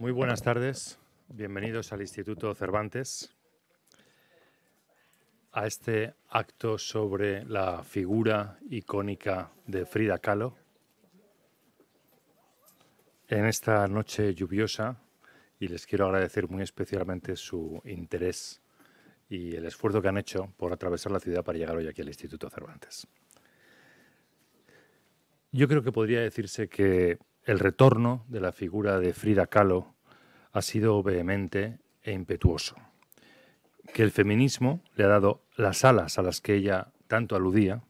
Muy buenas tardes. Bienvenidos al Instituto Cervantes, a este acto sobre la figura icónica de Frida Kahlo. En esta noche lluviosa, y les quiero agradecer muy especialmente su interés y el esfuerzo que han hecho por atravesar la ciudad para llegar hoy aquí al Instituto Cervantes. Yo creo que podría decirse que el retorno de la figura de Frida Kahlo ha sido vehemente e impetuoso. Que el feminismo le ha dado las alas a las que ella tanto aludía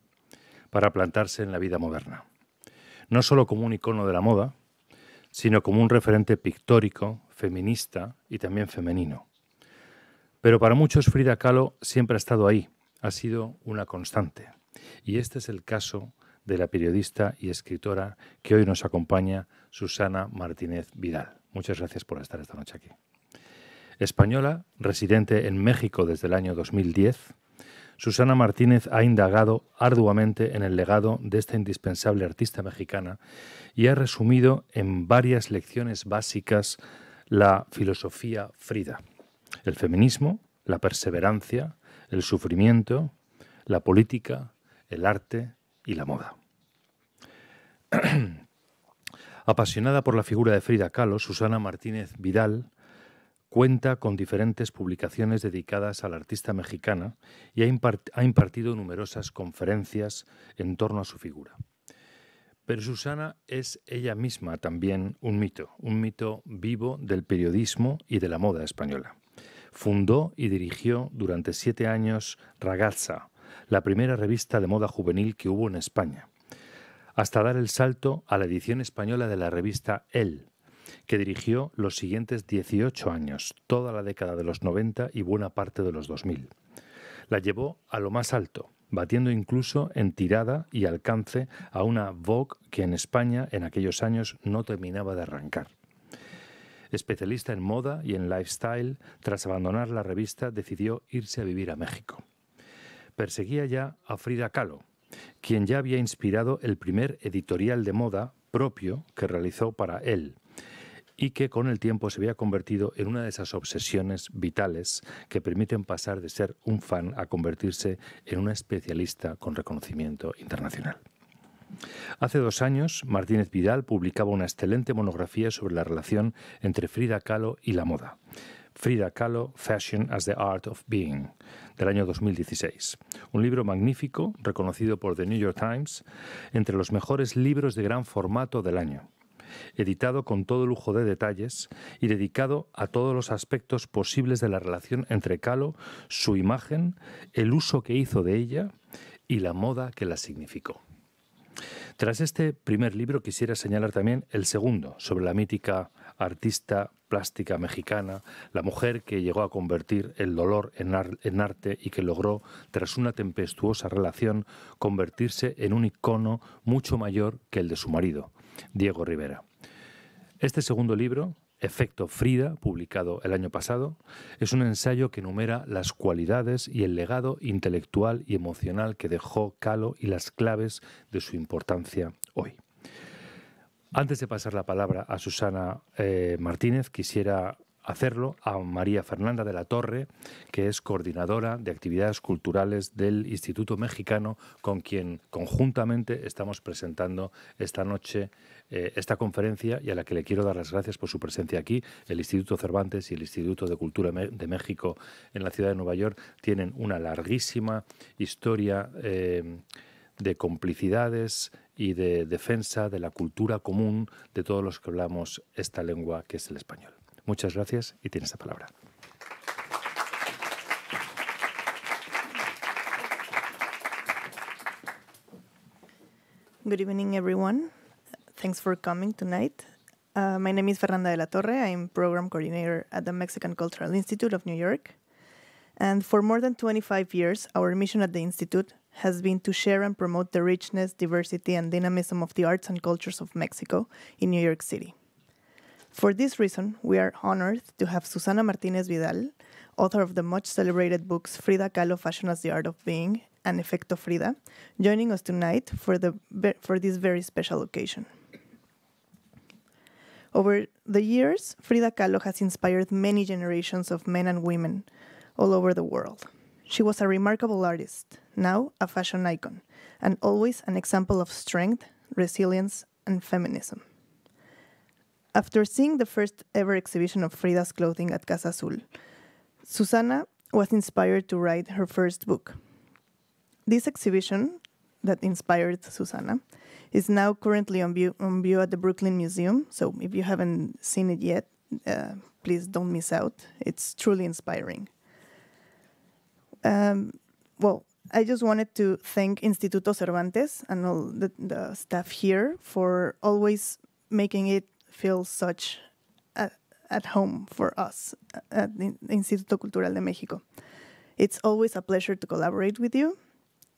para plantarse en la vida moderna. No solo como un icono de la moda, sino como un referente pictórico, feminista y también femenino. Pero para muchos Frida Kahlo siempre ha estado ahí, ha sido una constante. Y este es el caso de la periodista y escritora que hoy nos acompaña, Susana Martínez Vidal. Muchas gracias por estar esta noche aquí. Española, residente en México desde el año 2010, Susana Martínez ha indagado arduamente en el legado de esta indispensable artista mexicana y ha resumido en varias lecciones básicas la filosofía Frida, el feminismo, la perseverancia, el sufrimiento, la política, el arte y la moda. Apasionada por la figura de Frida Kahlo, Susana Martínez Vidal cuenta con diferentes publicaciones dedicadas a la artista mexicana y ha impartido numerosas conferencias en torno a su figura. Pero Susana es ella misma también un mito, un mito vivo del periodismo y de la moda española. Fundó y dirigió durante siete años Ragazza, la primera revista de moda juvenil que hubo en España hasta dar el salto a la edición española de la revista El, que dirigió los siguientes 18 años, toda la década de los 90 y buena parte de los 2000. La llevó a lo más alto, batiendo incluso en tirada y alcance a una Vogue que en España en aquellos años no terminaba de arrancar. Especialista en moda y en lifestyle, tras abandonar la revista decidió irse a vivir a México. Perseguía ya a Frida Kahlo, quien ya había inspirado el primer editorial de moda propio que realizó para él y que con el tiempo se había convertido en una de esas obsesiones vitales que permiten pasar de ser un fan a convertirse en una especialista con reconocimiento internacional. Hace dos años, Martínez Vidal publicaba una excelente monografía sobre la relación entre Frida Kahlo y la moda. Frida Kahlo, Fashion as the Art of Being, del año 2016. Un libro magnífico, reconocido por The New York Times, entre los mejores libros de gran formato del año editado con todo lujo de detalles y dedicado a todos los aspectos posibles de la relación entre Kahlo, su imagen, el uso que hizo de ella y la moda que la significó. Tras este primer libro quisiera señalar también el segundo, sobre la mítica artista plástica mexicana, la mujer que llegó a convertir el dolor en, arte y que logró, tras una tempestuosa relación, convertirse en un icono mucho mayor que el de su marido, Diego Rivera. Este segundo libro, Efecto Frida, publicado el año pasado, es un ensayo que enumera las cualidades y el legado intelectual y emocional que dejó Calo y las claves de su importancia hoy. Antes de pasar la palabra a Susana eh, Martínez, quisiera hacerlo a María Fernanda de la Torre, que es coordinadora de actividades culturales del Instituto Mexicano, con quien conjuntamente estamos presentando esta noche eh, esta conferencia y a la que le quiero dar las gracias por su presencia aquí. El Instituto Cervantes y el Instituto de Cultura de México en la ciudad de Nueva York tienen una larguísima historia. Eh, de complicidades y de defensa de la cultura común de todos los que hablamos esta lengua que es el español. Muchas gracias y tienes la palabra. Good evening, everyone. Thanks for coming tonight. Uh, my name is Fernanda de la Torre. I'm program coordinator at the Mexican Cultural Institute of New York. And for more than 25 years, our mission at the Institute has been to share and promote the richness, diversity, and dynamism of the arts and cultures of Mexico in New York City. For this reason, we are honored to have Susana Martinez Vidal, author of the much celebrated books Frida Kahlo Fashion as the Art of Being and Effecto Frida, joining us tonight for, the, for this very special occasion. Over the years, Frida Kahlo has inspired many generations of men and women all over the world. She was a remarkable artist, now a fashion icon, and always an example of strength, resilience, and feminism. After seeing the first ever exhibition of Frida's clothing at Casa Azul, Susana was inspired to write her first book. This exhibition that inspired Susana is now currently on view, on view at the Brooklyn Museum, so if you haven't seen it yet, uh, please don't miss out. It's truly inspiring. Um, well, I just wanted to thank Instituto Cervantes and all the, the staff here for always making it feel such at, at home for us at the Instituto Cultural de México. It's always a pleasure to collaborate with you.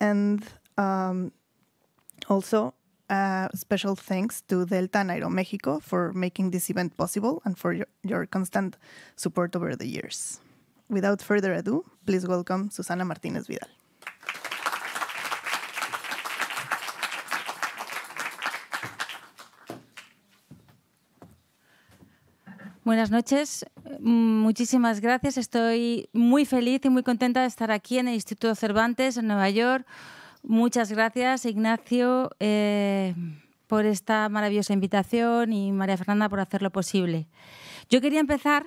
And um, also, special thanks to Delta and Aeroméxico for making this event possible and for your, your constant support over the years. Without further ado, please welcome Susana Martínez Vidal. Buenas noches, muchísimas gracias. Estoy muy feliz y muy contenta de estar aquí en el Instituto Cervantes, en Nueva York. Muchas gracias, Ignacio, eh, por esta maravillosa invitación y María Fernanda por hacerlo posible. Yo quería empezar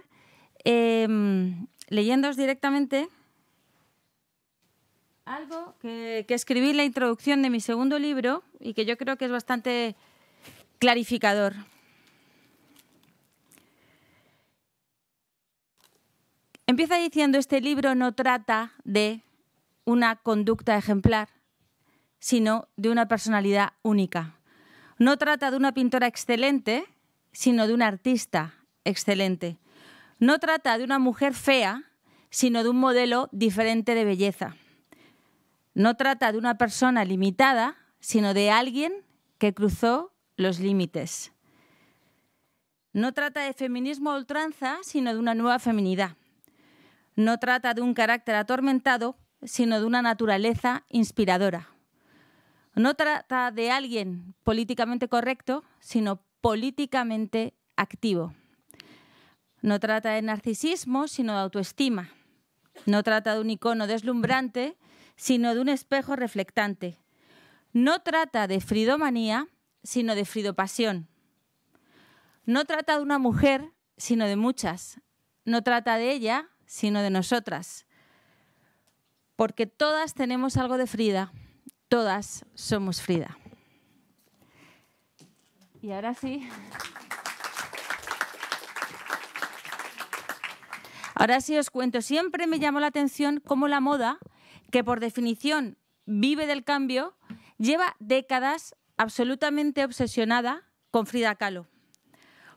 eh, leyéndoos directamente algo que, escribí en la introducción de mi segundo libro y que yo creo que es bastante clarificador. Empieza diciendo, este libro no trata de una conducta ejemplar, sino de una personalidad única. No trata de una pintora excelente, sino de un artista excelente. No trata de una mujer fea, sino de un modelo diferente de belleza. No trata de una persona limitada, sino de alguien que cruzó los límites. No trata de feminismo a ultranza, sino de una nueva feminidad. No trata de un carácter atormentado, sino de una naturaleza inspiradora. No trata de alguien políticamente correcto, sino políticamente activo. No trata de narcisismo, sino de autoestima. No trata de un icono deslumbrante, sino de un espejo reflectante. No trata de fridomanía, sino de fridopasión. No trata de una mujer, sino de muchas. No trata de ella, sino de nosotras. Porque todas tenemos algo de Frida, todas somos Frida. Y ahora sí. Ahora sí os cuento, siempre me llamó la atención cómo la moda, que por definición vive del cambio, lleva décadas absolutamente obsesionada con Frida Kahlo.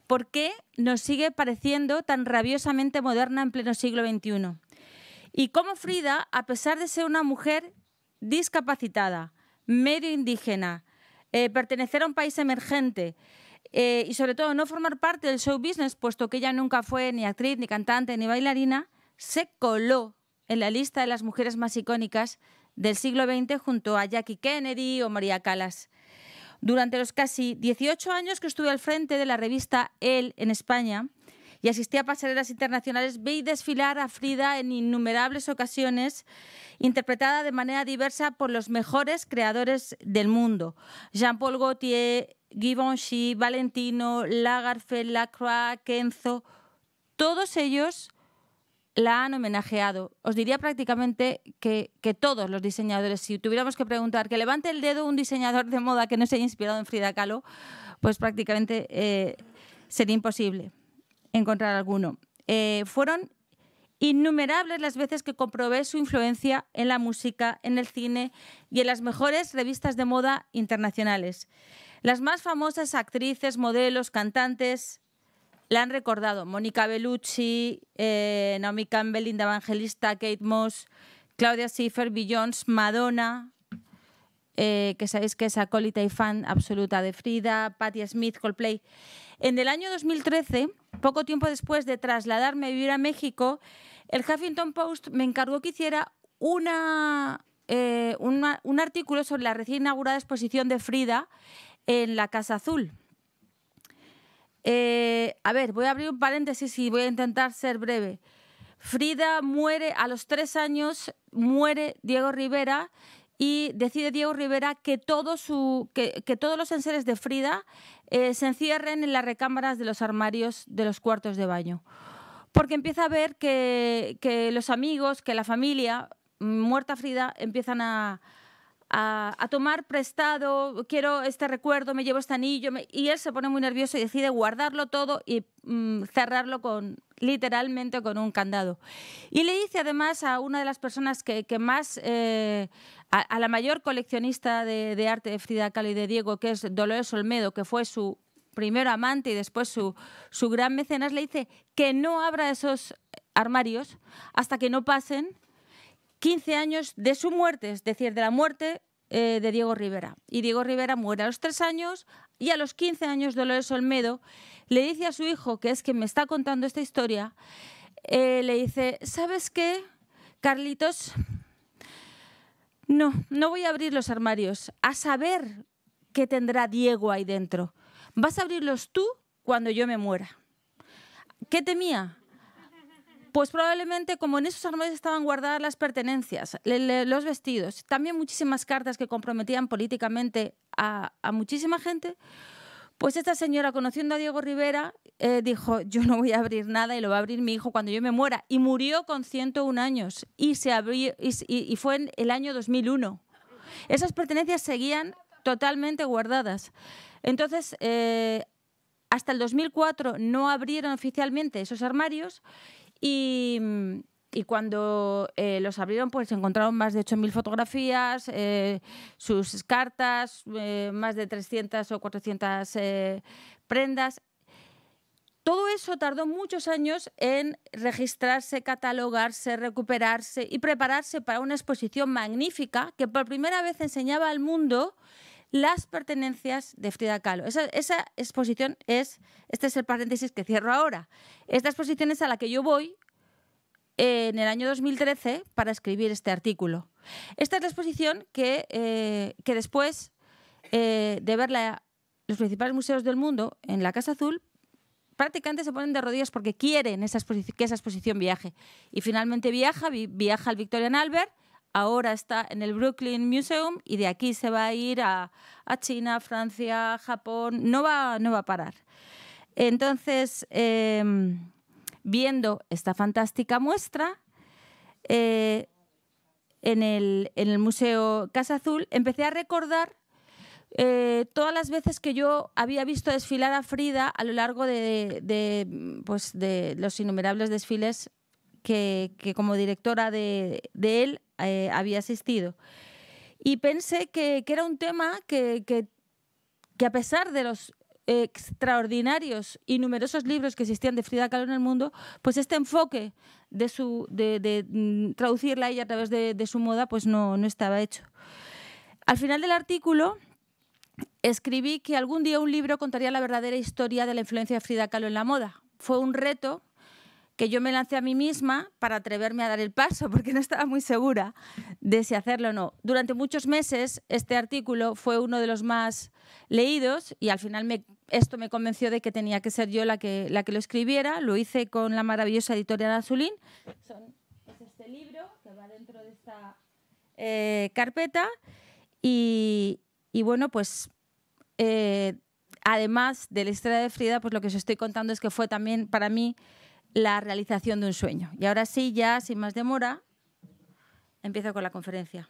¿Por qué nos sigue pareciendo tan rabiosamente moderna en pleno siglo XXI? Y cómo Frida, a pesar de ser una mujer discapacitada, medio indígena, eh, pertenecer a un país emergente, eh, y sobre todo no formar parte del show business, puesto que ella nunca fue ni actriz, ni cantante, ni bailarina, se coló en la lista de las mujeres más icónicas del siglo XX junto a Jackie Kennedy o María Calas. Durante los casi 18 años que estuve al frente de la revista El en España, y asistí a pasarelas internacionales, vi desfilar a Frida en innumerables ocasiones, interpretada de manera diversa por los mejores creadores del mundo. Jean-Paul Gaultier, Givenchy, Valentino, Lagarfeld, Lacroix, Kenzo, todos ellos la han homenajeado. Os diría prácticamente que, todos los diseñadores, si tuviéramos que preguntar, que levante el dedo un diseñador de moda que no se haya inspirado en Frida Kahlo, pues prácticamente eh, sería imposible encontrar alguno. Eh, fueron innumerables las veces que comprobé su influencia en la música, en el cine y en las mejores revistas de moda internacionales. Las más famosas actrices, modelos, cantantes la han recordado. Mónica Bellucci, eh, Naomi Campbell, Linda Evangelista, Kate Moss, Claudia Schiffer, Beyoncé, Madonna, eh, que sabéis que es acólita y fan absoluta de Frida, Patti Smith, Coldplay. En el año 2013, poco tiempo después de trasladarme a vivir a México, el Huffington Post me encargó que hiciera eh, un artículo sobre la recién inaugurada exposición de Frida en la Casa Azul. Eh, a ver, voy a abrir un paréntesis y voy a intentar ser breve. Frida muere a los tres años, muere Diego Rivera y decide Diego Rivera que, todos los enseres de Frida eh, se encierren en las recámaras de los armarios de los cuartos de baño. Porque empieza a ver que, los amigos, que la familia, mm, muerta Frida, empiezan a, tomar prestado, quiero este recuerdo, me llevo este anillo, y él se pone muy nervioso y decide guardarlo todo y mm, cerrarlo con, literalmente con un candado. Y le dice, además a una de las personas que, más, eh, a, la mayor coleccionista de, arte de Frida Kahlo y de Diego, que es Dolores Olmedo, que fue su primer amante y después su, su gran mecenas, le dice que no abra esos armarios hasta que no pasen 15 años de su muerte, es decir, de la muerte eh, de Diego Rivera. Y Diego Rivera muere a los tres años y a los 15 años Dolores Olmedo le dice a su hijo, que es quien me está contando esta historia, eh, le dice, ¿sabes qué, Carlitos? No, no voy a abrir los armarios, a saber qué tendrá Diego ahí dentro. Vas a abrirlos tú cuando yo me muera. ¿Qué temía? Pues probablemente como en esos armarios estaban guardadas las pertenencias, los vestidos, también muchísimas cartas que comprometían políticamente a, muchísima gente, pues esta señora, conociendo a Diego Rivera, eh, dijo, yo no voy a abrir nada y lo va a abrir mi hijo cuando yo me muera. Y murió con 101 años y, se abrió, y, fue en el año 2001. Esas pertenencias seguían totalmente guardadas. Entonces, eh, hasta el 2004 no abrieron oficialmente esos armarios Mm, y, cuando eh, los abrieron, pues encontraron más de 8.000 fotografías, eh, sus cartas, eh, más de 300 o 400 prendas. Todo eso tardó muchos años en registrarse, catalogarse, recuperarse y prepararse para una exposición magnífica que por primera vez enseñaba al mundo las pertenencias de Frida Kahlo. Esa, exposición es, este es el paréntesis que cierro ahora, esta exposición es a la que yo voy en el año 2013 para escribir este artículo. Esta es la exposición que, eh, que después eh, de verla los principales museos del mundo en la Casa Azul, prácticamente se ponen de rodillas porque quieren esa que esa exposición viaje. Y finalmente viaja, viaja al Victorian Albert ahora está en el Brooklyn Museum y de aquí se va a ir a, China, Francia, Japón, no va, no va a parar. Entonces, em, viendo esta fantástica muestra, eh, en, el, Museo Casa Azul, empecé a recordar eh, todas las veces que yo había visto desfilar a Frida a lo largo de, pues, los innumerables desfiles que, como directora de él eh, había asistido. Y pensé que, era un tema que, a pesar de los extraordinarios y numerosos libros que existían de Frida Kahlo en el mundo, pues este enfoque de, su, de, mm, traducirla a ella a través de, su moda pues no, no estaba hecho. Al final del artículo escribí que algún día un libro contaría la verdadera historia de la influencia de Frida Kahlo en la moda. Fue un reto que yo me lancé a mí misma para atreverme a dar el paso, porque no estaba muy segura de si hacerlo o no. Durante muchos meses este artículo fue uno de los más leídos y al final esto me convenció de que tenía que ser yo la que, la que lo escribiera. Lo hice con la maravillosa editorial Azulín. es este libro que va dentro de esta eh, carpeta. Y, bueno, pues... Eh, además de la historia de Frida, pues lo que os estoy contando es que fue también para mí la realización de un sueño. Y ahora sí, ya sin más demora, empiezo con la conferencia.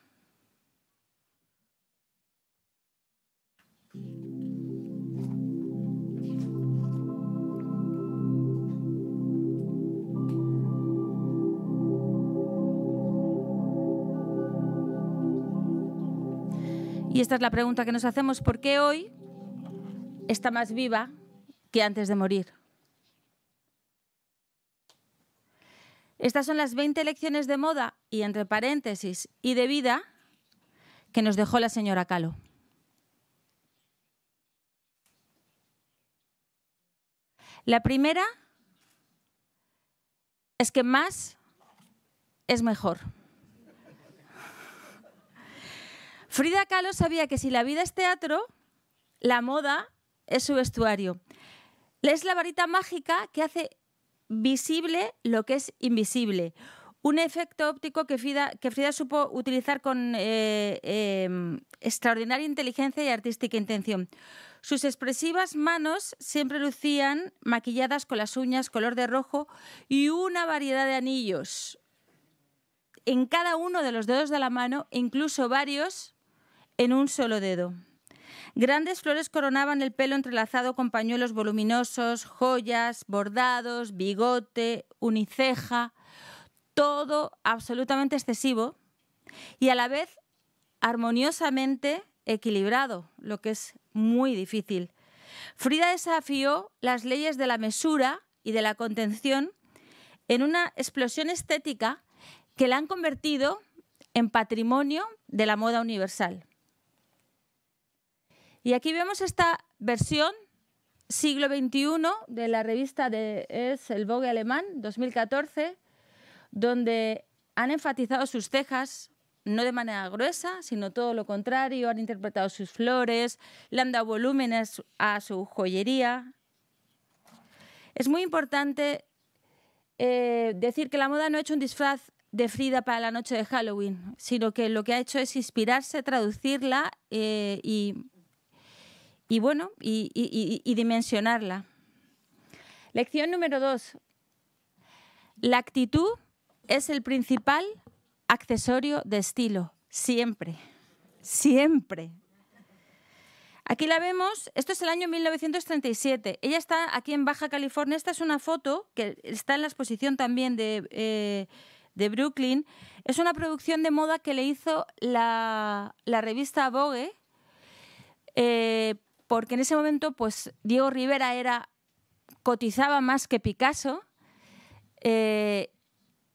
Y esta es la pregunta que nos hacemos, ¿por qué hoy está más viva que antes de morir? Estas son las 20 lecciones de moda y entre paréntesis y de vida que nos dejó la señora Calo. La primera es que más es mejor. Frida Kahlo sabía que si la vida es teatro, la moda es su vestuario. Es la varita mágica que hace visible lo que es invisible. Un efecto óptico que Frida, que supo utilizar con eh, em, extraordinaria inteligencia y artística intención. Sus expresivas manos siempre lucían maquilladas con las uñas color de rojo y una variedad de anillos en cada uno de los dedos de la mano, incluso varios en un solo dedo. Grandes flores coronaban el pelo entrelazado con pañuelos voluminosos, joyas, bordados, bigote, uniceja, todo absolutamente excesivo y a la vez armoniosamente equilibrado, lo que es muy difícil. Frida desafió las leyes de la mesura y de la contención en una explosión estética que la han convertido en patrimonio de la moda universal. Y aquí vemos esta versión siglo XXI de la revista de es el Vogue alemán 2014, donde han enfatizado sus cejas no de manera gruesa, sino todo lo contrario, han interpretado sus flores, le han dado volúmenes a su joyería. Es muy importante eh, decir que la moda no ha hecho un disfraz de Frida para la noche de Halloween, sino que lo que ha hecho es inspirarse, traducirla eh, y y bueno, y, dimensionarla. Lección número dos. La actitud es el principal accesorio de estilo, siempre, siempre. Aquí la vemos, esto es el año 1937. Ella está aquí en Baja California. Esta es una foto que está en la exposición también de, eh, Brooklyn. Es una producción de moda que le hizo la, revista Vogue eh, porque en ese momento pues Diego Rivera era cotizaba más que Picasso eh,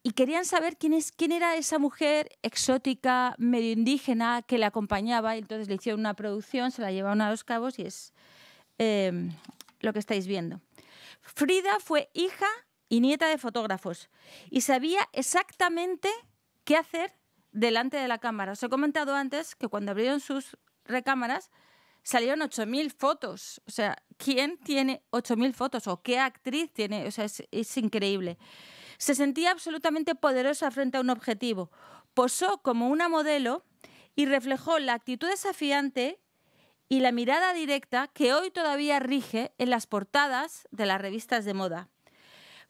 y querían saber quién, es, quién era esa mujer exótica, medio indígena que le acompañaba. Y entonces le hicieron una producción, se la llevaron a los cabos y es eh, lo que estáis viendo. Frida fue hija y nieta de fotógrafos y sabía exactamente qué hacer delante de la cámara. Os he comentado antes que cuando abrieron sus recámaras salieron 8.000 fotos. O sea, ¿quién tiene 8.000 fotos? ¿O qué actriz tiene? O sea, es, es increíble. Se sentía absolutamente poderosa frente a un objetivo. Posó como una modelo y reflejó la actitud desafiante y la mirada directa que hoy todavía rige en las portadas de las revistas de moda.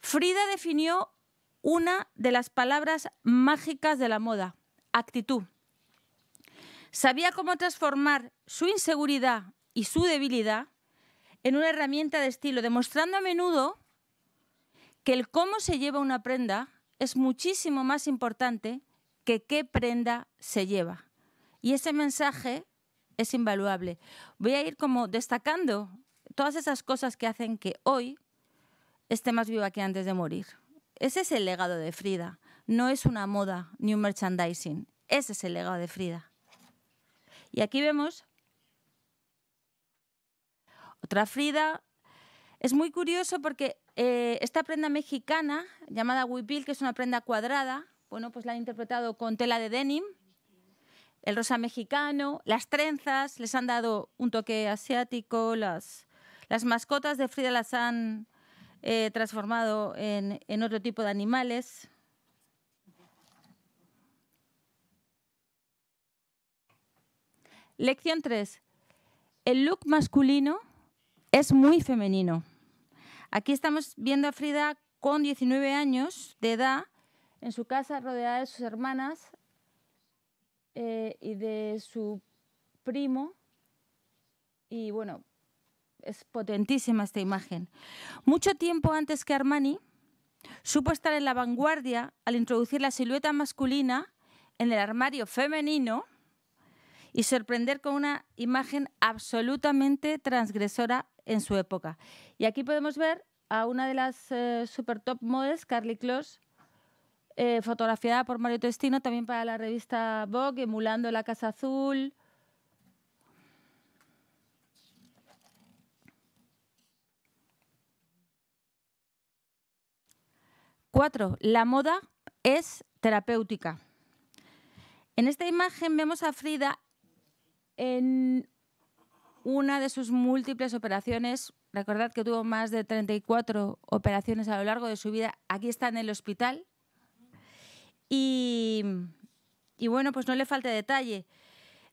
Frida definió una de las palabras mágicas de la moda, actitud. Sabía cómo transformar su inseguridad y su debilidad en una herramienta de estilo, demostrando a menudo que el cómo se lleva una prenda es muchísimo más importante que qué prenda se lleva. Y ese mensaje es invaluable. Voy a ir como destacando todas esas cosas que hacen que hoy esté más viva que antes de morir. Ese es el legado de Frida. No es una moda ni un merchandising. Ese es el legado de Frida. Y aquí vemos otra Frida. Es muy curioso porque eh, esta prenda mexicana, llamada huipil, que es una prenda cuadrada, bueno, pues la han interpretado con tela de denim, el rosa mexicano, las trenzas, les han dado un toque asiático, las, mascotas de Frida las han eh, transformado en otro tipo de animales. Lección 3. El look masculino es muy femenino. Aquí estamos viendo a Frida con 19 años de edad, en su casa rodeada de sus hermanas eh, y de su primo. Y bueno, es potentísima esta imagen. Mucho tiempo antes que Armani, supo estar en la vanguardia al introducir la silueta masculina en el armario femenino y sorprender con una imagen absolutamente transgresora en su época. Y aquí podemos ver a una de las eh, super top models, Carly Close, eh, fotografiada por Mario Testino también para la revista Vogue, emulando la Casa Azul. Cuatro, la moda es terapéutica. En esta imagen vemos a Frida en una de sus múltiples operaciones. Recordad que tuvo más de 34 operaciones a lo largo de su vida. Aquí está en el hospital. Y, bueno, pues no le falte detalle.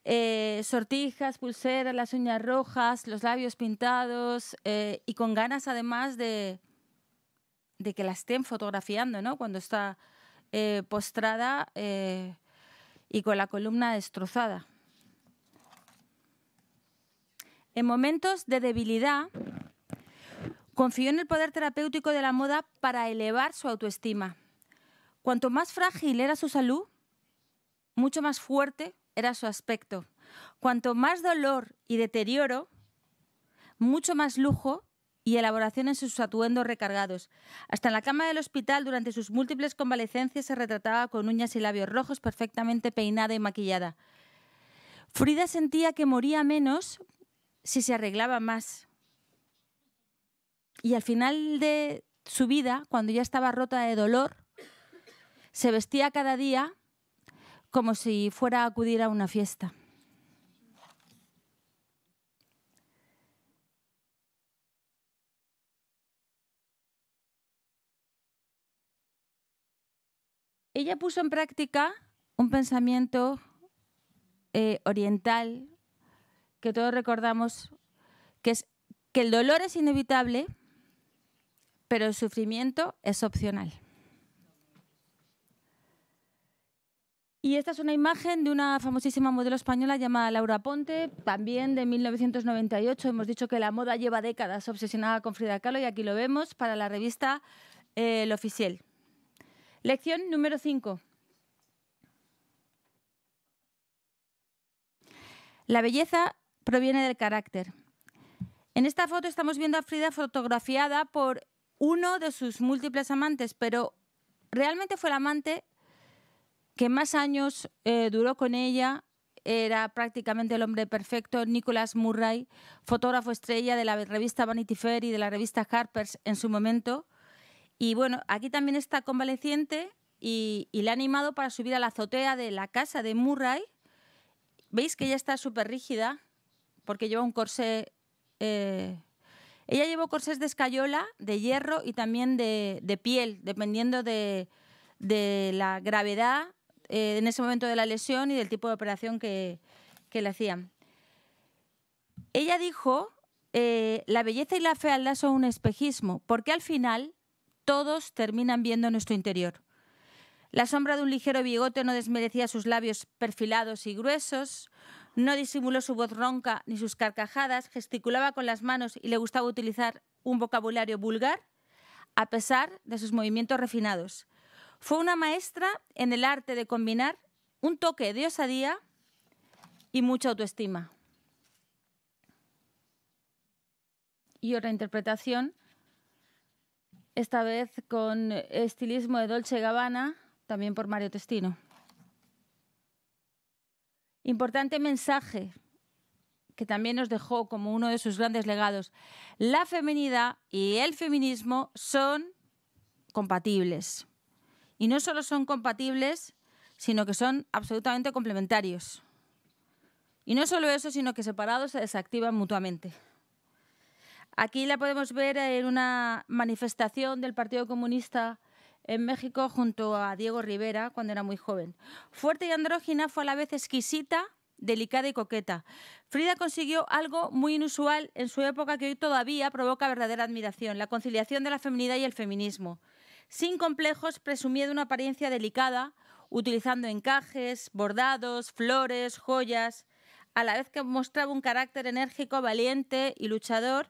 Eh, sortijas, pulseras, las uñas rojas, los labios pintados eh, y con ganas además de, que la estén fotografiando, Cuando está eh, postrada y con la columna destrozada. En momentos de debilidad, confió en el poder terapéutico de la moda para elevar su autoestima. Cuanto más frágil era su salud, mucho más fuerte era su aspecto. Cuanto más dolor y deterioro, mucho más lujo y elaboración en sus atuendos recargados. Hasta en la cama del hospital, durante sus múltiples convalecencias, se retrataba con uñas y labios rojos, perfectamente peinada y maquillada. Frida sentía que moría menos si se arreglaba más. Y al final de su vida, cuando ya estaba rota de dolor, se vestía cada día como si fuera a acudir a una fiesta. Ella puso en práctica un pensamiento eh, oriental que todos recordamos, que es que el dolor es inevitable, pero el sufrimiento es opcional. Y esta es una imagen de una famosísima modelo española llamada Laura Ponte, también de 1998. Hemos dicho que la moda lleva décadas obsesionada con Frida Kahlo y aquí lo vemos para la revista eh, El Oficial. Lección número 5. La belleza proviene del carácter. En esta foto estamos viendo a Frida fotografiada por uno de sus múltiples amantes, pero realmente fue el amante que más años eh, duró con ella, era prácticamente el hombre perfecto, Nicholas Murray, fotógrafo estrella de la revista Vanity Fair y de la revista Harper's en su momento. Y bueno, aquí también está convaleciente y, y ha animado para subir a la azotea de la casa de Murray. Veis que ella está súper rígida porque lleva un corsé... Eh, ella llevó corsés de escayola, de hierro y también de, piel, dependiendo de, la gravedad eh, en ese momento de la lesión y del tipo de operación que, le hacían. Ella dijo, eh, la belleza y la fealdad son un espejismo, porque al final todos terminan viendo nuestro interior. La sombra de un ligero bigote no desmerecía sus labios perfilados y gruesos, no disimuló su voz ronca ni sus carcajadas, gesticulaba con las manos y le gustaba utilizar un vocabulario vulgar, a pesar de sus movimientos refinados. Fue una maestra en el arte de combinar un toque de osadía y mucha autoestima. Y otra interpretación, esta vez con estilismo de Dolce Gabbana, también por Mario Testino. Importante mensaje que también nos dejó como uno de sus grandes legados. La feminidad y el feminismo son compatibles. Y no solo son compatibles, sino que son absolutamente complementarios. Y no solo eso, sino que separados se desactivan mutuamente. Aquí la podemos ver en una manifestación del Partido Comunista en México junto a Diego Rivera cuando era muy joven. Fuerte y andrógina fue a la vez exquisita, delicada y coqueta. Frida consiguió algo muy inusual en su época que hoy todavía provoca verdadera admiración, la conciliación de la feminidad y el feminismo. Sin complejos, presumía de una apariencia delicada, utilizando encajes, bordados, flores, joyas, a la vez que mostraba un carácter enérgico, valiente y luchador,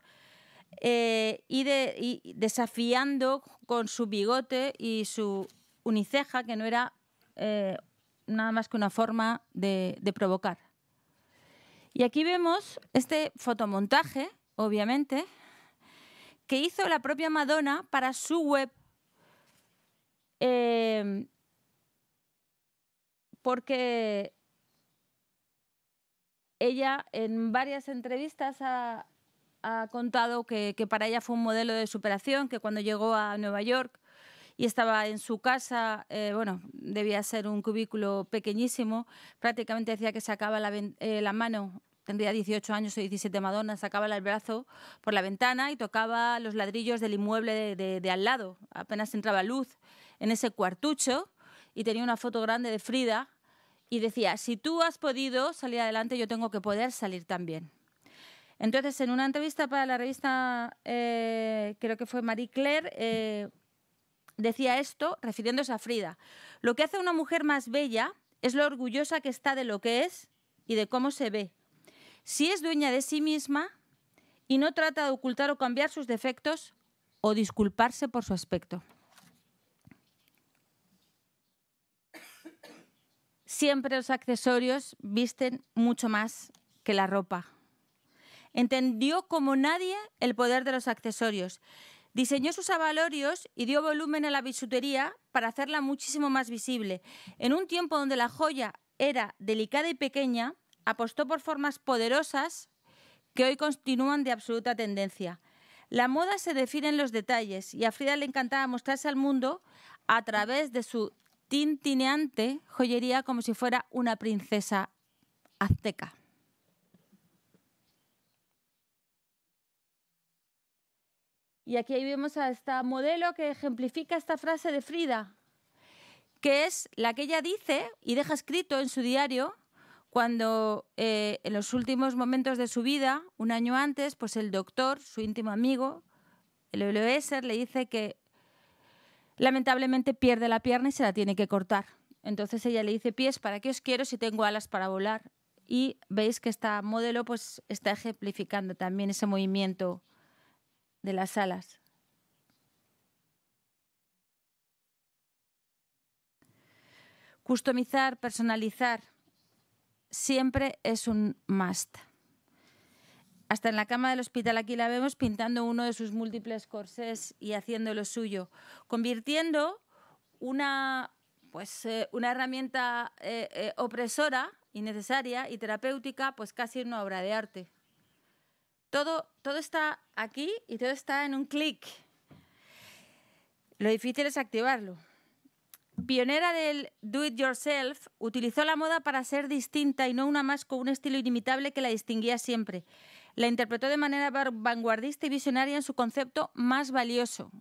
eh, y, desafiando con su bigote y su uniceja, que no era eh, nada más que una forma de, provocar. Y aquí vemos este fotomontaje, obviamente, que hizo la propia Madonna para su web. Eh, porque ella en varias entrevistas ha, ha contado que, para ella fue un modelo de superación, que cuando llegó a Nueva York y estaba en su casa, eh, bueno, debía ser un cubículo pequeñísimo, prácticamente decía que sacaba la, eh, la mano, tendría 18 años o 17 Madonna, sacaba el brazo por la ventana y tocaba los ladrillos del inmueble de al lado, apenas entraba luz en ese cuartucho y tenía una foto grande de Frida y decía, si tú has podido salir adelante, yo tengo que poder salir también. Entonces, en una entrevista para la revista, eh, creo que fue Marie Claire, eh, decía esto, refiriéndose a Frida. Lo que hace a una mujer más bella es lo orgullosa que está de lo que es y de cómo se ve. Si es dueña de sí misma y no trata de ocultar o cambiar sus defectos o disculparse por su aspecto. Siempre los accesorios visten mucho más que la ropa. Entendió como nadie el poder de los accesorios. Diseñó sus avalorios y dio volumen a la bisutería para hacerla muchísimo más visible. En un tiempo donde la joya era delicada y pequeña, apostó por formas poderosas que hoy continúan de absoluta tendencia. La moda se define en los detalles y a Frida le encantaba mostrarse al mundo a través de su tintineante joyería como si fuera una princesa azteca. Y aquí ahí vemos a esta modelo que ejemplifica esta frase de Frida, que es la que ella dice y deja escrito en su diario cuando eh, en los últimos momentos de su vida, un año antes, pues el doctor, su íntimo amigo, el le dice que lamentablemente pierde la pierna y se la tiene que cortar. Entonces ella le dice, pies, ¿para qué os quiero si tengo alas para volar? Y veis que esta modelo pues, está ejemplificando también ese movimiento de las alas. Customizar, personalizar, siempre es un must. Hasta en la cama del hospital aquí la vemos pintando uno de sus múltiples corsés y haciendo lo suyo, convirtiendo una, pues, eh, una herramienta eh, eh, opresora, innecesaria y terapéutica, pues casi en una obra de arte todo, está aquí y todo está en un clic. Lo difícil es activarlo. Pionera del do it yourself, utilizó la moda para ser distinta y no una más con un estilo inimitable que la distinguía siempre. La interpretó de manera vanguardista y visionaria en su concepto más valioso.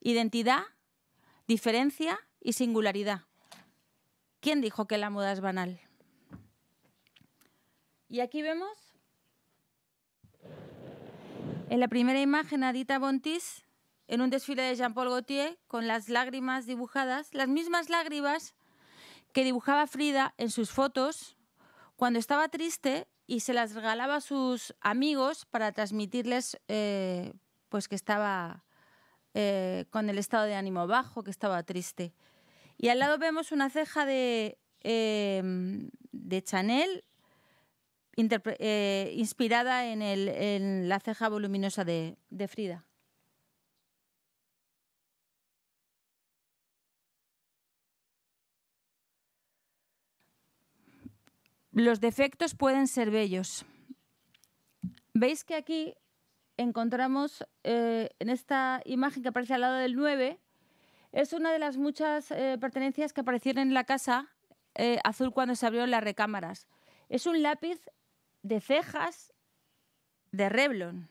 Identidad, diferencia y singularidad. ¿Quién dijo que la moda es banal? Y aquí vemos en la primera imagen, Adita Bontis, en un desfile de Jean-Paul Gaultier, con las lágrimas dibujadas, las mismas lágrimas que dibujaba Frida en sus fotos cuando estaba triste y se las regalaba a sus amigos para transmitirles eh, pues que estaba eh, con el estado de ánimo bajo, que estaba triste. Y al lado vemos una ceja de eh, Chanel eh, inspirada en, la ceja voluminosa de, Frida. Los defectos pueden ser bellos. Veis que aquí encontramos eh, en esta imagen que aparece al lado del 9, es una de las muchas eh, pertenencias que aparecieron en la casa azul cuando se abrieron las recámaras. Es un lápiz de cejas de Reblon.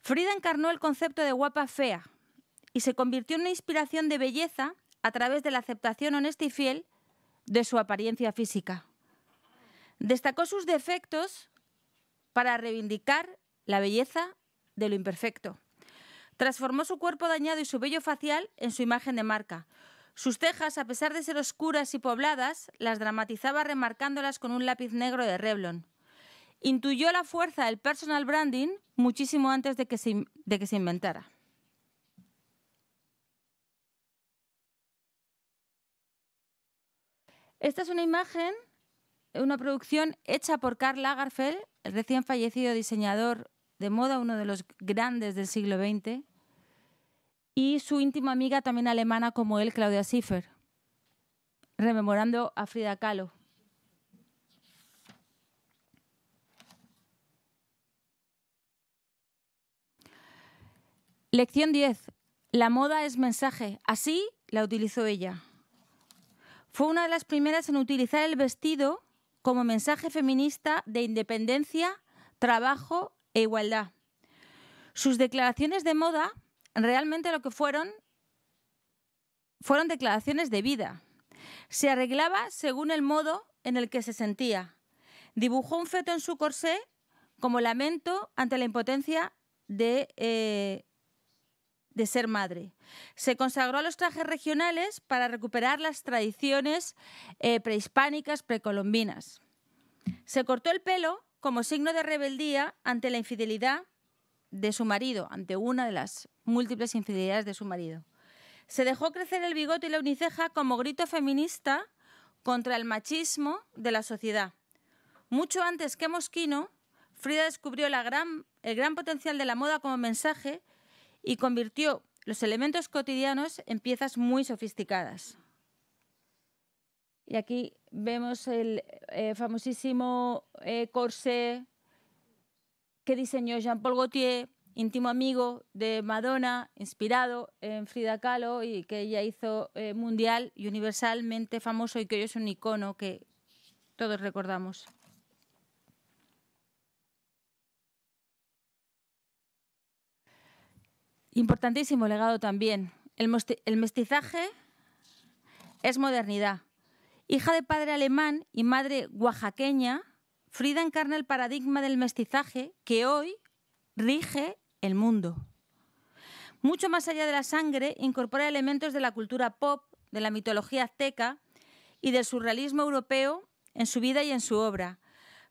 Frida encarnó el concepto de guapa fea y se convirtió en una inspiración de belleza a través de la aceptación honesta y fiel de su apariencia física. Destacó sus defectos para reivindicar la belleza de lo imperfecto. Transformó su cuerpo dañado y su bello facial en su imagen de marca. Sus tejas, a pesar de ser oscuras y pobladas, las dramatizaba remarcándolas con un lápiz negro de Revlon. Intuyó la fuerza del personal branding muchísimo antes de que se, de que se inventara. Esta es una imagen, una producción hecha por Karl Lagerfeld, el recién fallecido diseñador de moda, uno de los grandes del siglo XX y su íntima amiga también alemana como él, Claudia Schiffer, rememorando a Frida Kahlo. Lección 10. La moda es mensaje. Así la utilizó ella. Fue una de las primeras en utilizar el vestido como mensaje feminista de independencia, trabajo e igualdad. Sus declaraciones de moda realmente lo que fueron fueron declaraciones de vida. Se arreglaba según el modo en el que se sentía. Dibujó un feto en su corsé como lamento ante la impotencia de, eh, de ser madre. Se consagró a los trajes regionales para recuperar las tradiciones eh, prehispánicas precolombinas. Se cortó el pelo como signo de rebeldía ante la infidelidad de su marido ante una de las múltiples infidelidades de su marido. Se dejó crecer el bigote y la uniceja como grito feminista contra el machismo de la sociedad. Mucho antes que Mosquino, Frida descubrió gran, el gran potencial de la moda como mensaje y convirtió los elementos cotidianos en piezas muy sofisticadas. Y aquí vemos el eh, famosísimo eh, corsé que diseñó Jean-Paul Gaultier, íntimo amigo de Madonna, inspirado en Frida Kahlo y que ella hizo eh, mundial y universalmente famoso y que hoy es un icono que todos recordamos. Importantísimo legado también. el mestizaje es modernidad. Hija de padre alemán y madre oaxaqueña, Frida encarna el paradigma del mestizaje que hoy rige el mundo. Mucho más allá de la sangre, incorpora elementos de la cultura pop, de la mitología azteca y del surrealismo europeo en su vida y en su obra.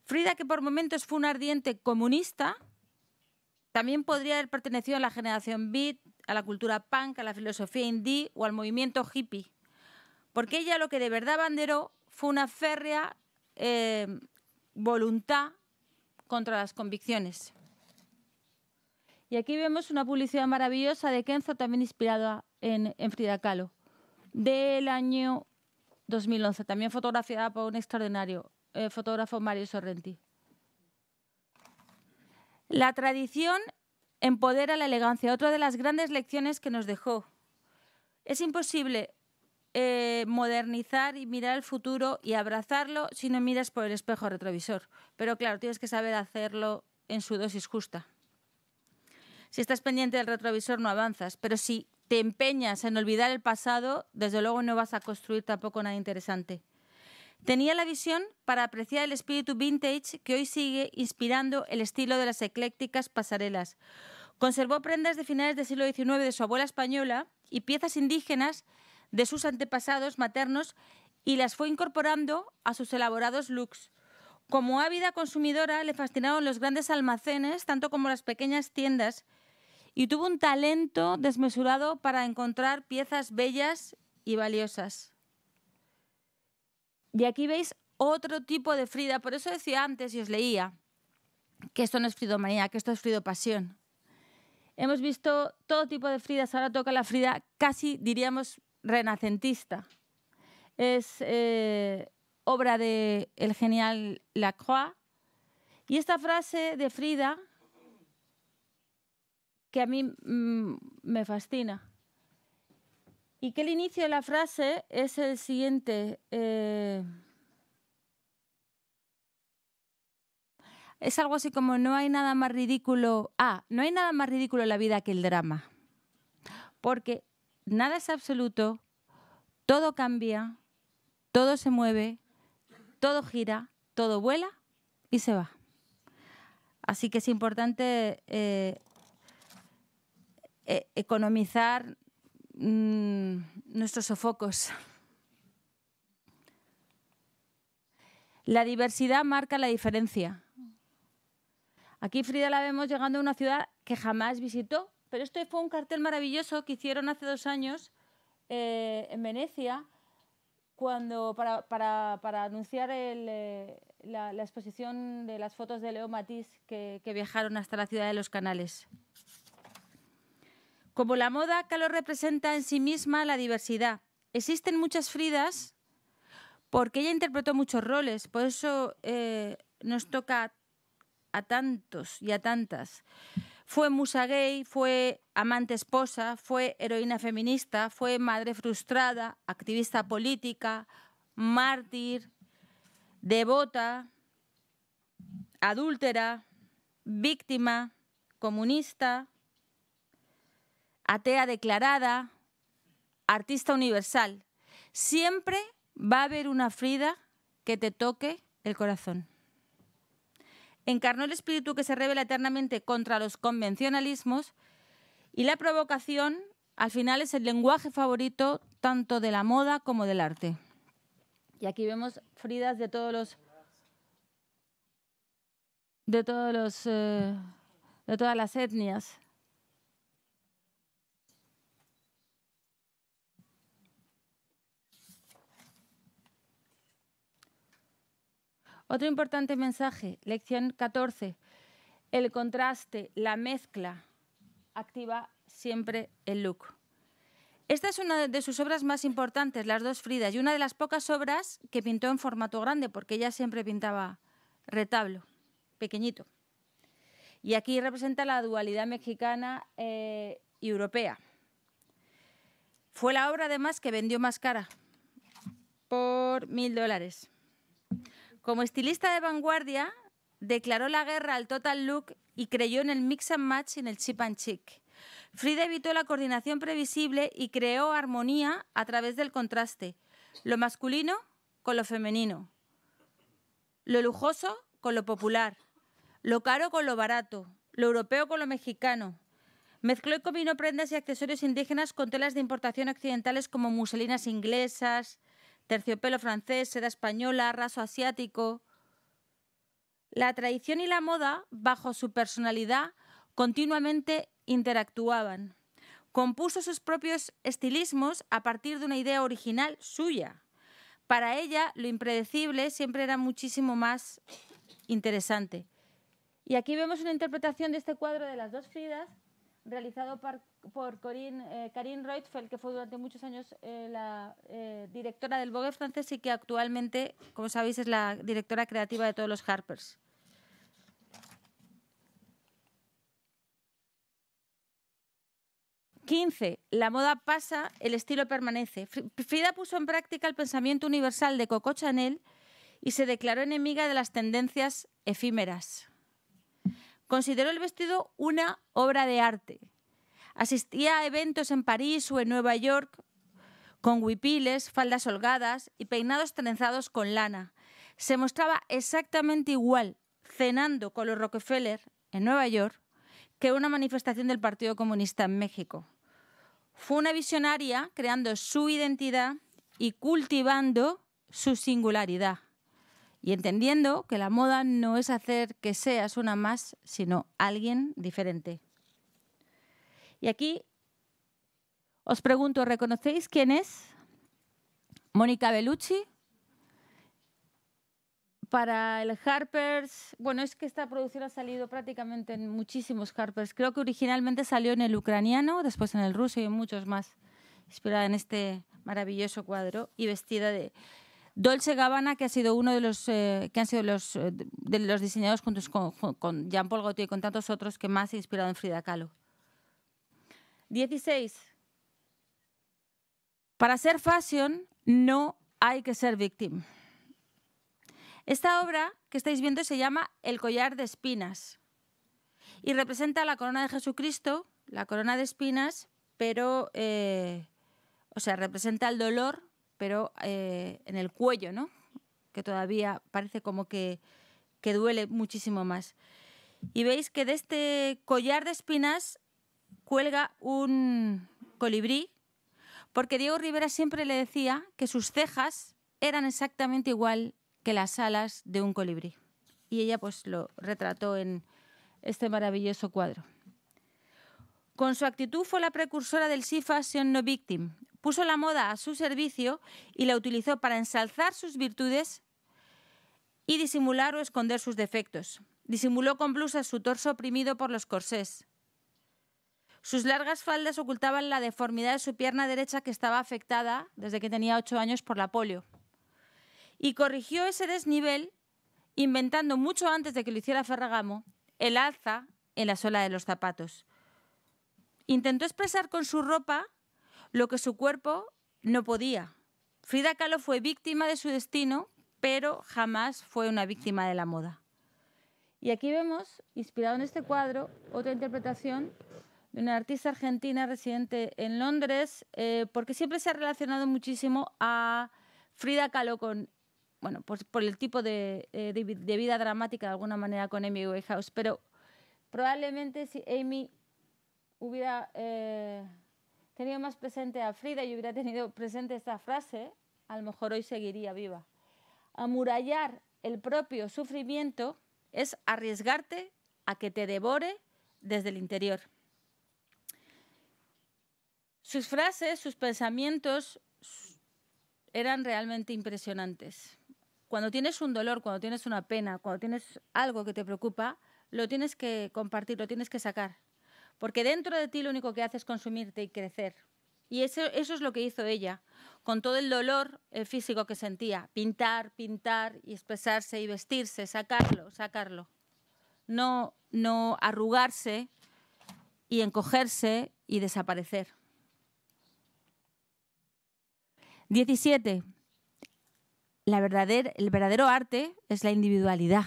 Frida, que por momentos fue un ardiente comunista, también podría haber pertenecido a la generación beat, a la cultura punk, a la filosofía indie o al movimiento hippie. Porque ella lo que de verdad banderó fue una férrea eh, voluntad contra las convicciones. Y aquí vemos una publicidad maravillosa de Kenzo, también inspirada en, Frida Kahlo, del año 2011, también fotografiada por un extraordinario eh, fotógrafo Mario Sorrenti. La tradición empodera la elegancia, otra de las grandes lecciones que nos dejó. Es imposible eh, modernizar y mirar el futuro y abrazarlo si no miras por el espejo retrovisor. Pero claro, tienes que saber hacerlo en su dosis justa. Si estás pendiente del retrovisor no avanzas, pero si te empeñas en olvidar el pasado, desde luego no vas a construir tampoco nada interesante. Tenía la visión para apreciar el espíritu vintage que hoy sigue inspirando el estilo de las eclécticas pasarelas. Conservó prendas de finales del siglo XIX de su abuela española y piezas indígenas de sus antepasados maternos y las fue incorporando a sus elaborados looks. Como ávida consumidora le fascinaron los grandes almacenes, tanto como las pequeñas tiendas, y tuvo un talento desmesurado para encontrar piezas bellas y valiosas. Y aquí veis otro tipo de Frida, por eso decía antes y os leía que esto no es Fridomanía, que esto es Frido Pasión. Hemos visto todo tipo de Fridas, ahora toca la Frida casi diríamos renacentista. Es eh, obra de el genial Lacroix. Y esta frase de Frida, que a mí mm, me fascina. Y que el inicio de la frase es el siguiente. Eh, es algo así como no hay nada más ridículo. Ah, no hay nada más ridículo en la vida que el drama. Porque nada es absoluto, todo cambia, todo se mueve, todo gira, todo vuela y se va. Así que es importante eh, e-, economizar mm, nuestros sofocos. La diversidad marca la diferencia. Aquí Frida la vemos llegando a una ciudad que jamás visitó pero este fue un cartel maravilloso que hicieron hace dos años eh, en Venecia cuando, para, anunciar eh, la, exposición de las fotos de Leo Matisse que, viajaron hasta la ciudad de los canales. Como la moda, calor representa en sí misma la diversidad. Existen muchas Fridas porque ella interpretó muchos roles, por eso eh, nos toca a tantos y a tantas. Fue musa gay, fue amante esposa, fue heroína feminista, fue madre frustrada, activista política, mártir, devota, adúltera, víctima, comunista, atea declarada, artista universal. Siempre va a haber una Frida que te toque el corazón encarnó el espíritu que se revela eternamente contra los convencionalismos y la provocación al final es el lenguaje favorito tanto de la moda como del arte. Y aquí vemos Fridas de todos los de todos eh, de todas las etnias. Otro importante mensaje, lección 14. El contraste, la mezcla, activa siempre el look. Esta es una de sus obras más importantes, las dos Fridas, y una de las pocas obras que pintó en formato grande, porque ella siempre pintaba retablo, pequeñito. Y aquí representa la dualidad mexicana eh, y europea. Fue la obra, además, que vendió más cara, por mil dólares. Como estilista de vanguardia, declaró la guerra al total look y creyó en el mix and match y en el chip and chic. Frida evitó la coordinación previsible y creó armonía a través del contraste, lo masculino con lo femenino, lo lujoso con lo popular, lo caro con lo barato, lo europeo con lo mexicano. Mezcló y combinó prendas y accesorios indígenas con telas de importación occidentales como muselinas inglesas, terciopelo francés, seda española, raso asiático. La tradición y la moda, bajo su personalidad, continuamente interactuaban. Compuso sus propios estilismos a partir de una idea original suya. Para ella, lo impredecible siempre era muchísimo más interesante. Y aquí vemos una interpretación de este cuadro de las dos Fridas, realizado por por Corinne, eh, Karine Reutfeld, que fue durante muchos años eh, la eh, directora del Vogue francés y que actualmente, como sabéis, es la directora creativa de todos los Harpers. 15, La moda pasa, el estilo permanece. Frida puso en práctica el pensamiento universal de Coco Chanel y se declaró enemiga de las tendencias efímeras. Consideró el vestido una obra de arte Asistía a eventos en París o en Nueva York con huipiles, faldas holgadas y peinados trenzados con lana. Se mostraba exactamente igual cenando con los Rockefeller en Nueva York que una manifestación del Partido Comunista en México. Fue una visionaria creando su identidad y cultivando su singularidad y entendiendo que la moda no es hacer que seas una más, sino alguien diferente. Y aquí os pregunto, ¿reconocéis quién es? Mónica Bellucci. Para el Harper's, bueno, es que esta producción ha salido prácticamente en muchísimos Harper's. Creo que originalmente salió en el ucraniano, después en el ruso y en muchos más, inspirada en este maravilloso cuadro y vestida de Dolce Gabbana, que ha sido uno de los eh, que han sido los eh, de los diseñados juntos con, Jean Paul Gaultier y con tantos otros que más se ha inspirado en Frida Kahlo. 16. Para ser fashion no hay que ser víctima. Esta obra que estáis viendo se llama El collar de espinas y representa la corona de Jesucristo, la corona de espinas, pero, eh, o sea, representa el dolor, pero eh, en el cuello, ¿no? Que todavía parece como que, que duele muchísimo más. Y veis que de este collar de espinas cuelga un colibrí porque Diego Rivera siempre le decía que sus cejas eran exactamente igual que las alas de un colibrí. Y ella pues lo retrató en este maravilloso cuadro. Con su actitud fue la precursora del Sifa, Fashion No Victim. Puso la moda a su servicio y la utilizó para ensalzar sus virtudes y disimular o esconder sus defectos. Disimuló con blusas su torso oprimido por los corsés, sus largas faldas ocultaban la deformidad de su pierna derecha que estaba afectada desde que tenía ocho años por la polio. Y corrigió ese desnivel inventando mucho antes de que lo hiciera Ferragamo el alza en la sola de los zapatos. Intentó expresar con su ropa lo que su cuerpo no podía. Frida Kahlo fue víctima de su destino, pero jamás fue una víctima de la moda. Y aquí vemos, inspirado en este cuadro, otra interpretación una artista argentina residente en Londres, eh, porque siempre se ha relacionado muchísimo a Frida Kahlo con, bueno, por, pues por el tipo eh, de, vida dramática de alguna manera con Amy Whitehouse. pero probablemente si Amy hubiera eh, tenido más presente a Frida y hubiera tenido presente esta frase, a lo mejor hoy seguiría viva. Amurallar el propio sufrimiento es arriesgarte a que te devore desde el interior. Sus frases, sus pensamientos eran realmente impresionantes. Cuando tienes un dolor, cuando tienes una pena, cuando tienes algo que te preocupa, lo tienes que compartir, lo tienes que sacar. Porque dentro de ti lo único que hace es consumirte y crecer. Y eso, es lo que hizo ella, con todo el dolor eh, físico que sentía. Pintar, pintar y expresarse y vestirse, sacarlo, sacarlo. No, no arrugarse y encogerse y desaparecer. 17. el verdadero arte es la individualidad.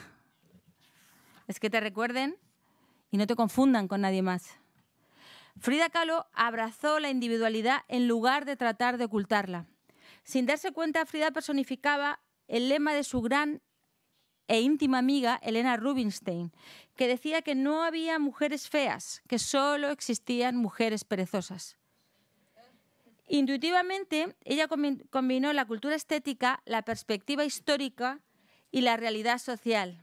Es que te recuerden y no te confundan con nadie más. Frida Kahlo abrazó la individualidad en lugar de tratar de ocultarla. Sin darse cuenta, Frida personificaba el lema de su gran e íntima amiga Elena Rubinstein, que decía que no había mujeres feas, que solo existían mujeres perezosas. Intuitivamente, ella combinó la cultura estética, la perspectiva histórica y la realidad social.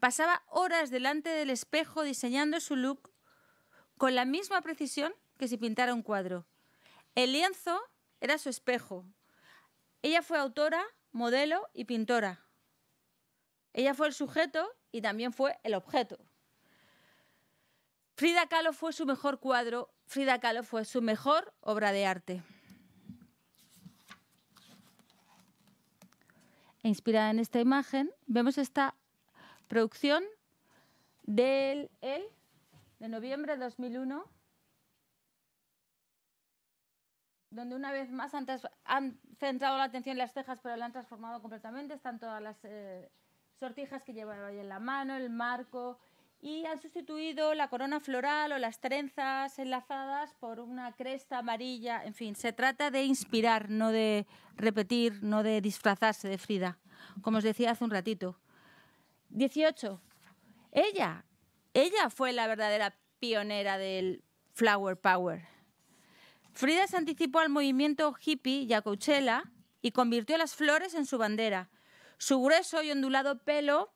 Pasaba horas delante del espejo diseñando su look con la misma precisión que si pintara un cuadro. El lienzo era su espejo. Ella fue autora, modelo y pintora. Ella fue el sujeto y también fue el objeto. Frida Kahlo fue su mejor cuadro Frida Kahlo fue su mejor obra de arte. Inspirada en esta imagen, vemos esta producción del el, de noviembre de 2001, donde una vez más han, han, centrado la atención en las cejas, pero la han transformado completamente. Están todas las eh, sortijas que llevaba en la mano, el marco, y han sustituido la corona floral o las trenzas enlazadas por una cresta amarilla. En fin, se trata de inspirar, no de repetir, no de disfrazarse de Frida, como os decía hace un ratito. 18. Ella, ella fue la verdadera pionera del Flower Power. Frida se anticipó al movimiento hippie y a Coachella y convirtió las flores en su bandera. Su grueso y ondulado pelo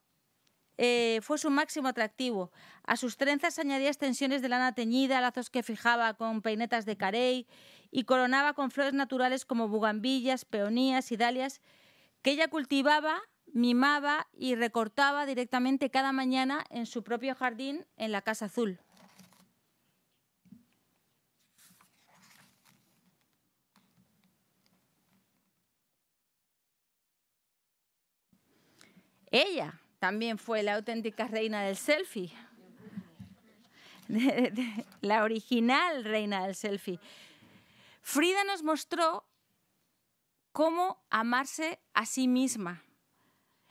eh, fue su máximo atractivo. A sus trenzas añadía extensiones de lana teñida, lazos que fijaba con peinetas de carey y coronaba con flores naturales como bugambillas, peonías y dalias, que ella cultivaba, mimaba y recortaba directamente cada mañana en su propio jardín en la Casa Azul. Ella también fue la auténtica reina del selfie. la original reina del selfie. Frida nos mostró cómo amarse a sí misma.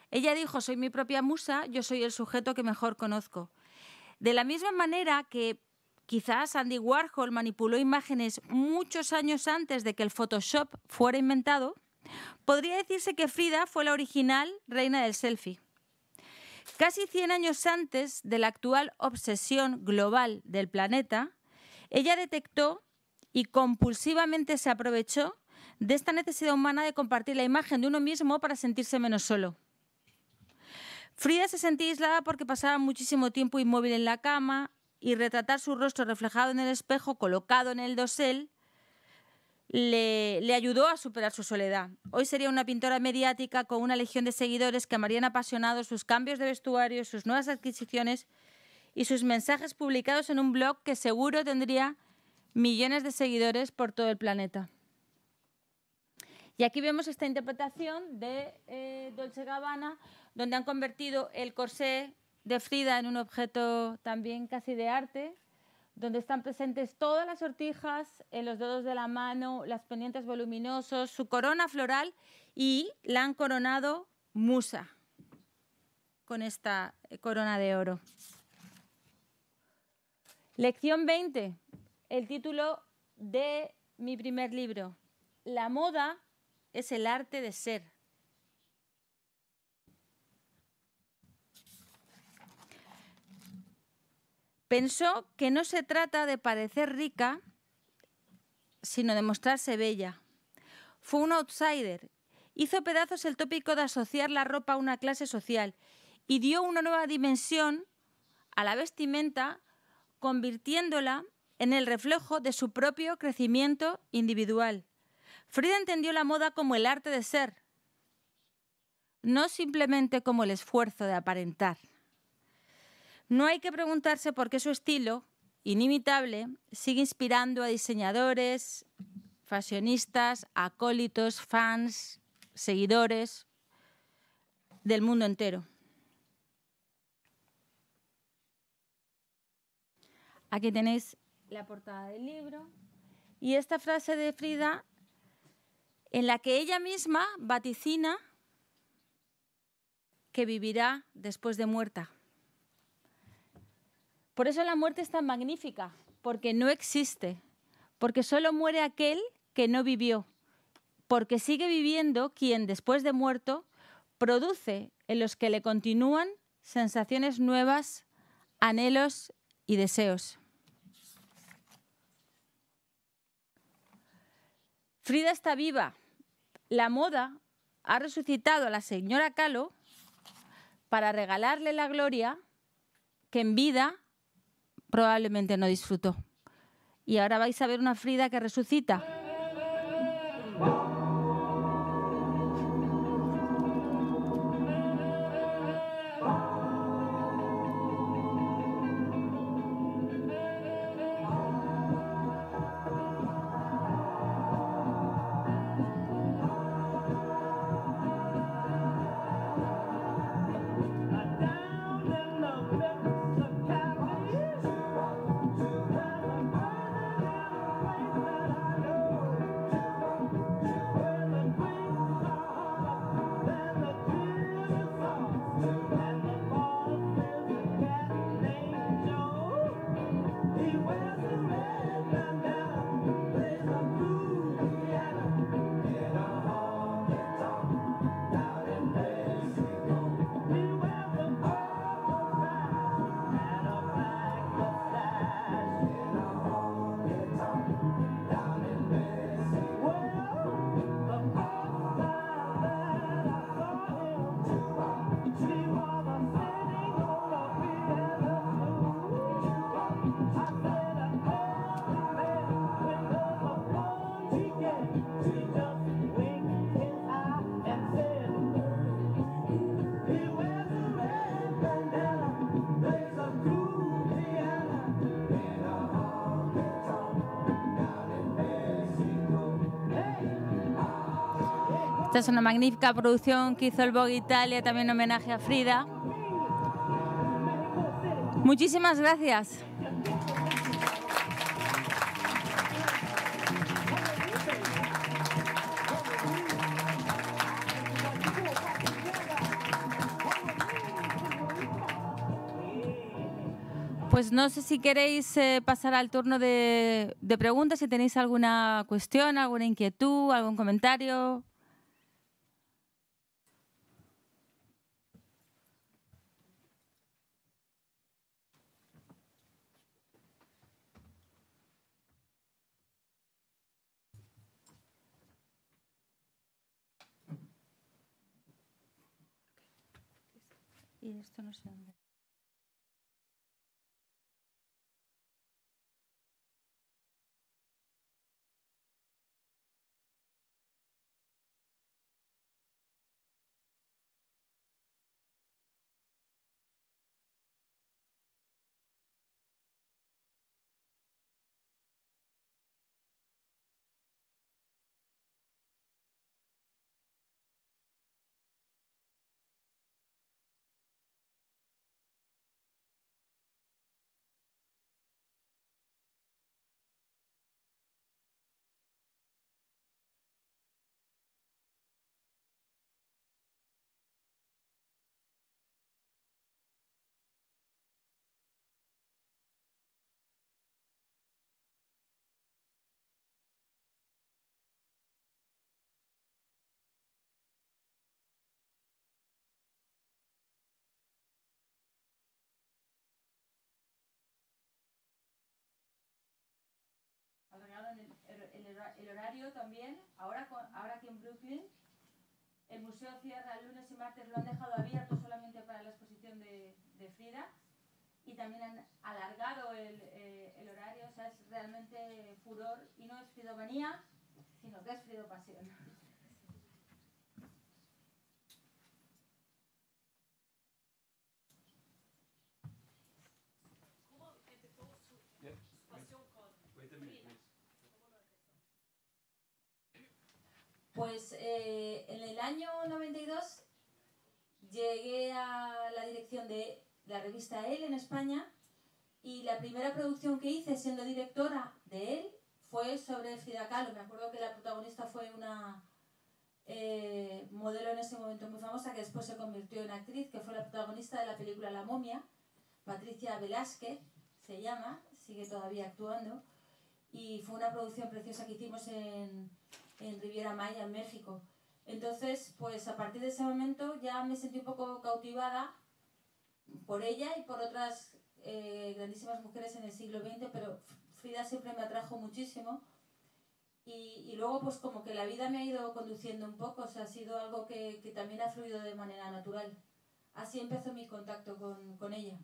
Ella dijo, soy mi propia musa, yo soy el sujeto que mejor conozco. De la misma manera que quizás Andy Warhol manipuló imágenes muchos años antes de que el Photoshop fuera inventado, podría decirse que Frida fue la original reina del selfie. Casi 100 años antes de la actual obsesión global del planeta, ella detectó y compulsivamente se aprovechó de esta necesidad humana de compartir la imagen de uno mismo para sentirse menos solo. Frida se sentía aislada porque pasaba muchísimo tiempo inmóvil en la cama y retratar su rostro reflejado en el espejo colocado en el dosel le, ayudó a superar su soledad. Hoy sería una pintora mediática con una legión de seguidores que amarían apasionados sus cambios de vestuario, sus nuevas adquisiciones y sus mensajes publicados en un blog que seguro tendría millones de seguidores por todo el planeta. Y aquí vemos esta interpretación de eh, Dolce Gabbana, donde han convertido el corsé de Frida en un objeto también casi de arte, donde están presentes todas las ortijas en los dedos de la mano, las pendientes voluminosos, su corona floral y la han coronado Musa con esta eh, corona de oro. Lección 20, el título de mi primer libro. La moda es el arte de ser. Pensó que no se trata de parecer rica, sino de mostrarse bella. Fue un outsider. Hizo pedazos el tópico de asociar la ropa a una clase social y dio una nueva dimensión a la vestimenta, convirtiéndola en el reflejo de su propio crecimiento individual. Frida entendió la moda como el arte de ser, no simplemente como el esfuerzo de aparentar. No hay que preguntarse por qué su estilo, inimitable, sigue inspirando a diseñadores, fashionistas, acólitos, fans, seguidores del mundo entero. Aquí tenéis la portada del libro y esta frase de Frida en la que ella misma vaticina que vivirá después de muerta. Por eso la muerte es tan magnífica, porque no existe, porque solo muere aquel que no vivió, porque sigue viviendo quien después de muerto produce en los que le continúan sensaciones nuevas, anhelos y deseos. Frida está viva. La moda ha resucitado a la señora Calo para regalarle la gloria que en vida probablemente no disfrutó. Y ahora vais a ver una Frida que resucita. es una magnífica producción que hizo el Vogue Italia, también homenaje a Frida. Muchísimas gracias. Pues no sé si queréis eh, pasar al turno de preguntas, si tenéis alguna cuestión, alguna inquietud, algún comentario. esto no sé dónde. horario también, ahora, ahora aquí en Brooklyn. El museo cierra el lunes y martes, lo han dejado abierto solamente para la exposición de, Frida y también han alargado el, eh, el, horario, o sea, es realmente furor y no es fridomanía, sino que es fridopasión. Pues eh, en el año 92 llegué a la dirección de la revista Él en España y la primera producción que hice siendo directora de Él fue sobre Frida Kahlo. Me acuerdo que la protagonista fue una eh, modelo en ese momento muy famosa que después se convirtió en actriz, que fue la protagonista de la película La momia, Patricia Velázquez se llama, sigue todavía actuando, y fue una producción preciosa que hicimos en, en Riviera Maya, en México. Entonces, pues a partir de ese momento ya me sentí un poco cautivada por ella y por otras eh, grandísimas mujeres en el siglo XX, pero Frida siempre me atrajo muchísimo. Y, y, luego, pues como que la vida me ha ido conduciendo un poco, o sea, ha sido algo que, que también ha fluido de manera natural. Así empezó mi contacto con, con ella.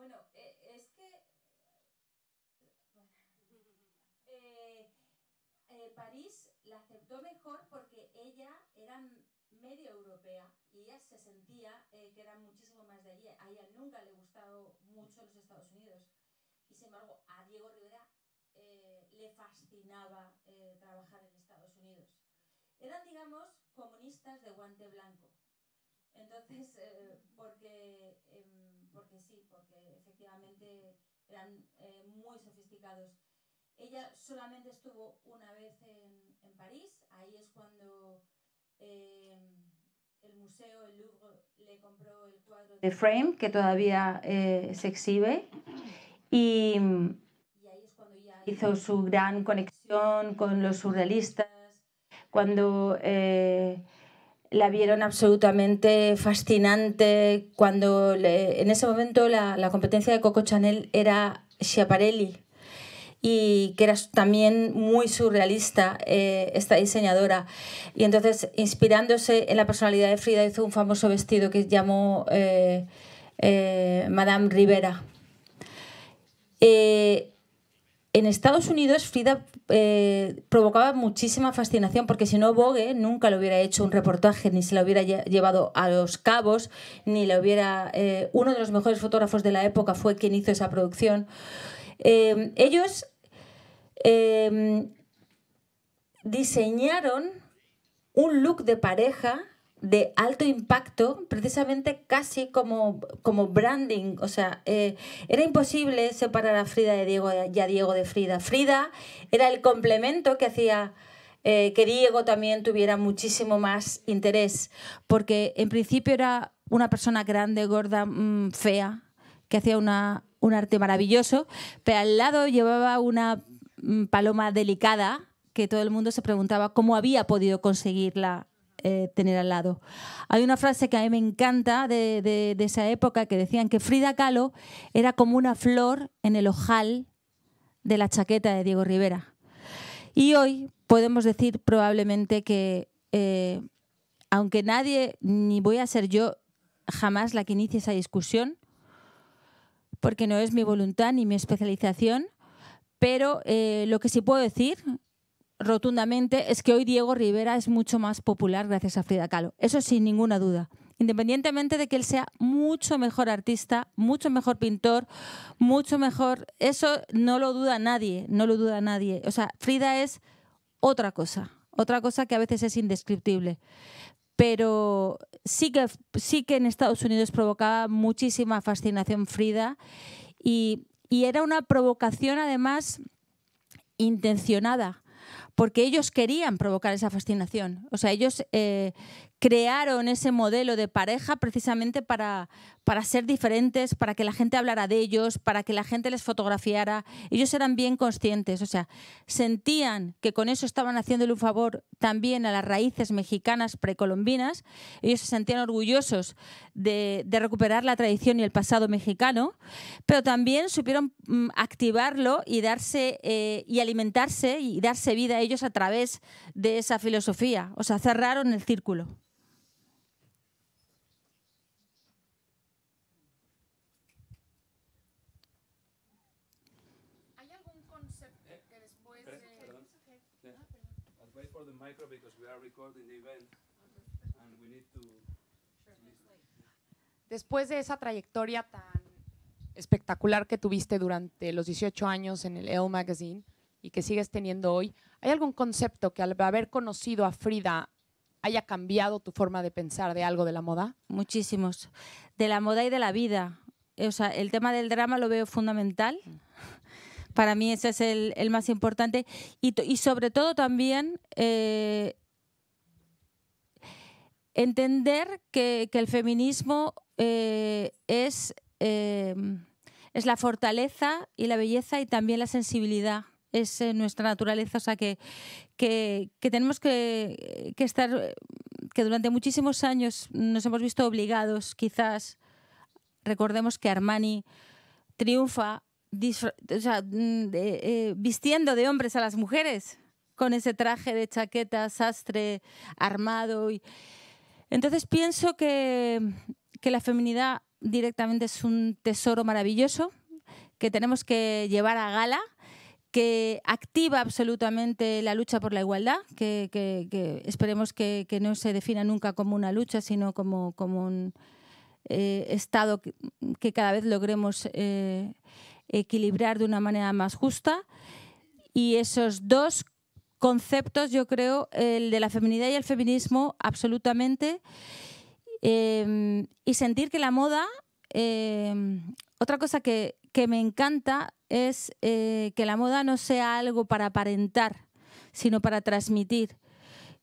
Bueno, e, es que... Eh, eh, París la aceptó mejor porque ella era medio europea y ella se sentía eh, que era muchísimo más de allí. A ella nunca le gustado mucho los Estados Unidos. Y sin embargo, a Diego Rivera le fascinaba trabajar en Estados Unidos. Eran, digamos, comunistas de guante blanco. Entonces, porque porque sí, porque efectivamente eran eh, muy sofisticados. Ella solamente estuvo una vez en, en París, ahí es cuando em, el museo, el Louvre, le compró el cuadro de Frame, que todavía eh, se exhibe, mm, y, ahí es cuando ya hizo su gran conexión con los surrealistas, cuando... Eh, la vieron absolutamente fascinante cuando en ese momento la, competencia de Coco Chanel era Schiaparelli y que era también muy surrealista eh, esta diseñadora. Y entonces, inspirándose en la personalidad de Frida, hizo un famoso vestido que llamó eh, eh, Madame Rivera. en Estados Unidos, Frida eh, provocaba muchísima fascinación porque si no Vogue nunca le hubiera hecho un reportaje ni se lo hubiera llevado a los cabos ni le hubiera eh, uno de los mejores fotógrafos de la época fue quien hizo esa producción eh, ellos diseñaron un look de pareja de alto impacto, precisamente casi como, como branding. O sea, eh, era imposible separar a Frida de Diego y a Diego de Frida. Frida era el complemento que hacía eh, que Diego también tuviera muchísimo más interés, porque en principio era una persona grande, gorda, mm, fea, que hacía un arte maravilloso, pero al lado llevaba una mm, paloma delicada que todo el mundo se preguntaba cómo había podido conseguirla eh, tener al lado. Hay una frase que a mí me encanta de, esa época que decían que Frida Kahlo era como una flor en el ojal de la chaqueta de Diego Rivera. Y hoy podemos decir probablemente que, eh, aunque nadie, ni voy a ser yo jamás la que inicie esa discusión, porque no es mi voluntad ni mi especialización, pero eh, lo que sí puedo decir rotundamente es que hoy Diego Rivera es mucho más popular gracias a Frida Kahlo. Eso sin ninguna duda. Independientemente de que él sea mucho mejor artista, mucho mejor pintor, mucho mejor... Eso no lo duda nadie, no lo duda nadie. O sea, Frida es otra cosa, otra cosa que a veces es indescriptible. Pero sí que, sí que en Estados Unidos provocaba muchísima fascinación Frida y, y era una provocación además intencionada porque ellos querían provocar esa fascinación. O sea, ellos eh, crearon ese modelo de pareja precisamente para, ser diferentes, para que la gente hablara de ellos, para que la gente les fotografiara. Ellos eran bien conscientes, o sea, sentían que con eso estaban haciéndole un favor también a las raíces mexicanas precolombinas. Ellos se sentían orgullosos de, recuperar la tradición y el pasado mexicano, pero también supieron mm, activarlo y darse eh, y alimentarse y darse vida a ellos a través de esa filosofía. O sea, cerraron el círculo. Después de esa trayectoria tan espectacular que tuviste durante los 18 años en el Elle Magazine y que sigues teniendo hoy, ¿hay algún concepto que al haber conocido a Frida haya cambiado tu forma de pensar de algo de la moda? Muchísimos. De la moda y de la vida. O sea, el tema del drama lo veo fundamental. Para mí ese es el, más importante. Y, sobre todo también eh, entender que, el feminismo eh, es, eh, es la fortaleza y la belleza y también la sensibilidad. Es nuestra naturaleza, o sea que, que, tenemos que estar, que durante muchísimos años nos hemos visto obligados, quizás, recordemos que Armani triunfa Mm, eh, vistiendo de hombres a las mujeres con ese traje de chaqueta, sastre, armado. Y... Entonces pienso que, la feminidad directamente es un tesoro maravilloso que tenemos que llevar a gala que activa absolutamente la lucha por la igualdad, que, esperemos que, no se defina nunca como una lucha, sino como, como un eh, Estado que, cada vez logremos eh, equilibrar de una manera más justa. Y esos dos conceptos, yo creo, el de la feminidad y el feminismo, absolutamente. Em, y sentir que la moda, em, otra cosa que, me encanta es eh, que la moda no sea algo para aparentar, sino para transmitir.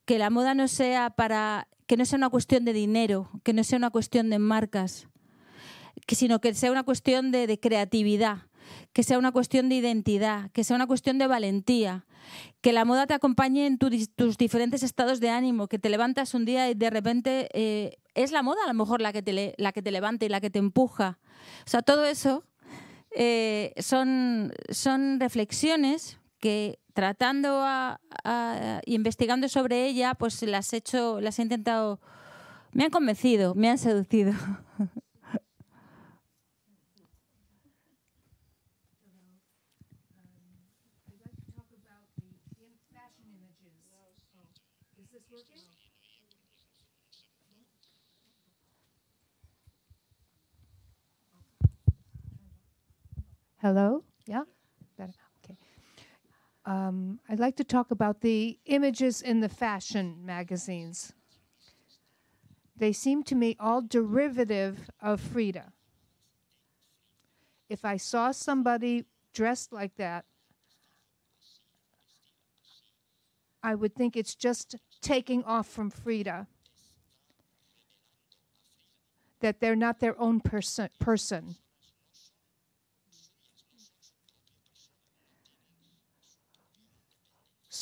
Que la moda no sea para que no sea una cuestión de dinero, que no sea una cuestión de marcas, sino que sea una cuestión de creatividad, que sea una cuestión de identidad, que sea una cuestión de valentía, que la moda te acompañe en tus diferentes estados de ánimo, que te levantas un día y de repente eh, es la moda a lo mejor la que, te, la que te levanta y la que te empuja. O sea, todo eso eh, son, son reflexiones que tratando a, investigando sobre ella, pues las he hecho, las he intentado, me han convencido, me han seducido. Hello? Yeah? Better. Okay. Um, I'd like to talk about the images in the fashion magazines. They seem to me all derivative of Frida. If I saw somebody dressed like that, I would think it's just taking off from Frida. That they're not their own person.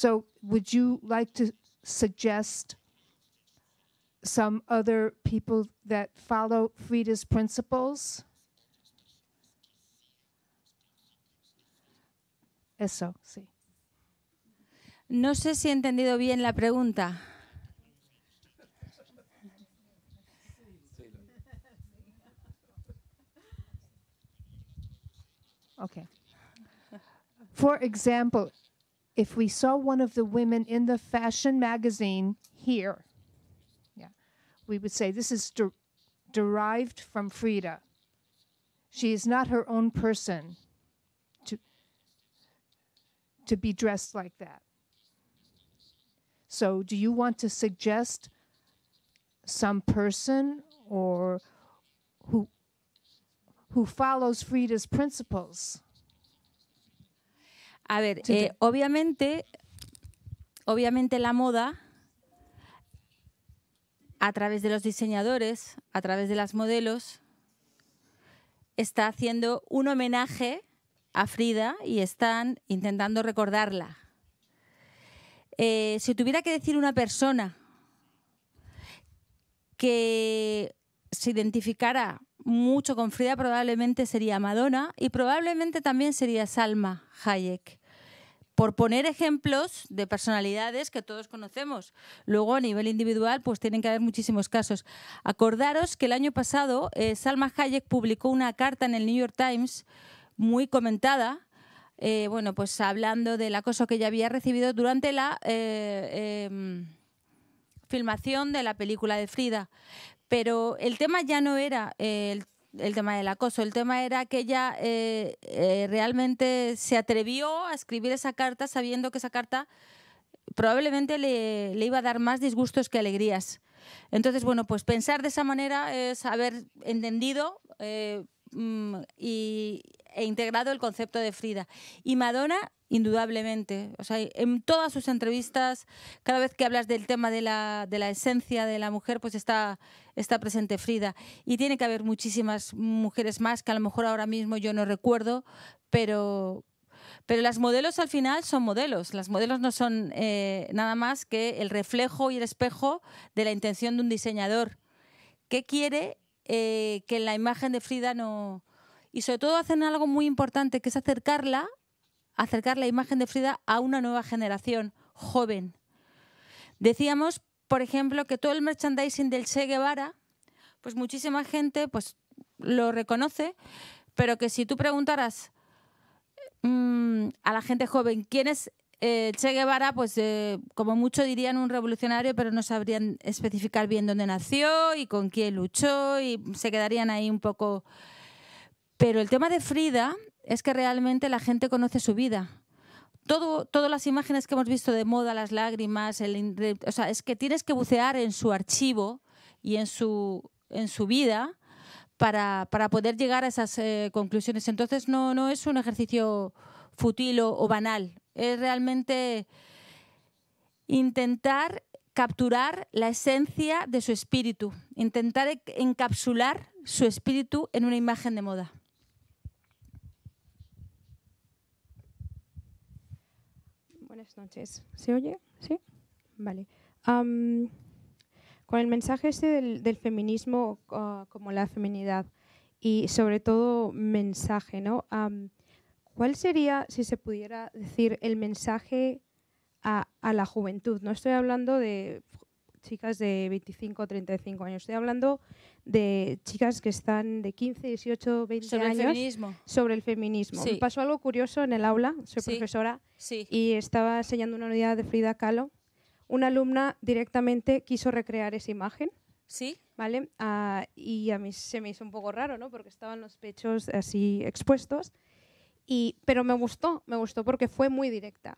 So, would you like to suggest some other people that follow Frida's principles? Eso, sí. No sé si he entendido bien la pregunta. Okay. For example, if we saw one of the women in the fashion magazine here, yeah, we would say this is de derived from Frida. She is not her own person to, to be dressed like that. So, do you want to suggest some person or who, who follows Frida's principles? A ver, eh, obviamente, obviamente la moda a través de los diseñadores, a través de las modelos, está haciendo un homenaje a Frida y están intentando recordarla. Eh, si tuviera que decir una persona que se identificara mucho con Frida probablemente sería Madonna y probablemente también sería Salma Hayek. Por poner ejemplos de personalidades que todos conocemos. Luego, a nivel individual, pues tienen que haber muchísimos casos. Acordaros que el año pasado eh, Salma Hayek publicó una carta en el New York Times muy comentada, eh, bueno, pues hablando del acoso que ella había recibido durante la eh, em, filmación de la película de Frida. Pero el tema ya no era el tema del acoso. El tema era que ella eh, eh, realmente se atrevió a escribir esa carta sabiendo que esa carta probablemente le, iba a dar más disgustos que alegrías. Entonces, bueno, pues pensar de esa manera es haber entendido eh, Mm, y, e integrado el concepto de Frida. Y Madonna, indudablemente, o sea, en todas sus entrevistas, cada vez que hablas del tema de la, de la esencia de la mujer, pues está, está presente Frida. Y tiene que haber muchísimas mujeres más que a lo mejor ahora mismo yo no recuerdo, pero, pero las modelos al final son modelos. Las modelos no son eh, nada más que el reflejo y el espejo de la intención de un diseñador. ¿Qué quiere eh, que en la imagen de Frida no... Y sobre todo hacen algo muy importante, que es acercarla, acercar la imagen de Frida a una nueva generación joven. Decíamos, por ejemplo, que todo el merchandising del Che Guevara, pues muchísima gente pues, lo reconoce, pero que si tú preguntaras mm, a la gente joven quién es eh, che Guevara, pues eh, como mucho dirían un revolucionario, pero no sabrían especificar bien dónde nació y con quién luchó y se quedarían ahí un poco. Pero el tema de Frida es que realmente la gente conoce su vida. Todo, todas las imágenes que hemos visto de moda, las lágrimas, o sea, es que tienes que bucear en su archivo y en su, vida para, poder llegar a esas eh, conclusiones. Entonces no, no es un ejercicio fútil o banal, es realmente intentar capturar la esencia de su espíritu, intentar e-, encapsular su espíritu en una imagen de moda. Buenas noches. ¿Se oye? ¿Sí? Vale. con el mensaje este del, feminismo ah, como la feminidad y sobre todo mensaje, ¿no? ¿Cuál sería, si se pudiera decir, el mensaje a, la juventud? No estoy hablando de chicas de 25 o 35 años, estoy hablando de chicas que están de 15, 18, 20 años. Sobre el feminismo. Sobre el feminismo. pasó algo curioso en el aula, soy profesora, y estaba enseñando una unidad de Frida Kahlo. Una alumna directamente quiso recrear esa imagen. Sí. ¿Vale? Ah, y a mí se me hizo un poco raro, ¿no? Porque estaban los pechos así expuestos. Y, pero me gustó, me gustó porque fue muy directa.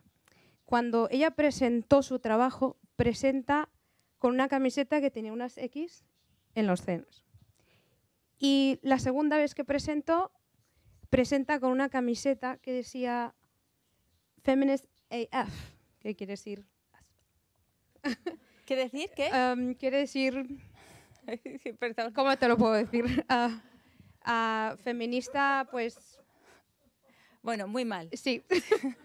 Cuando ella presentó su trabajo, presenta con una camiseta que tenía unas X en los senos. Y la segunda vez que presentó, presenta con una camiseta que decía Feminist AF, ¿Qué quiere decir... ¿Qué decir qué? Um, quiere decir... ¿Cómo te lo puedo decir? Ah, ah, feminista, pues bueno, muy mal. Sí.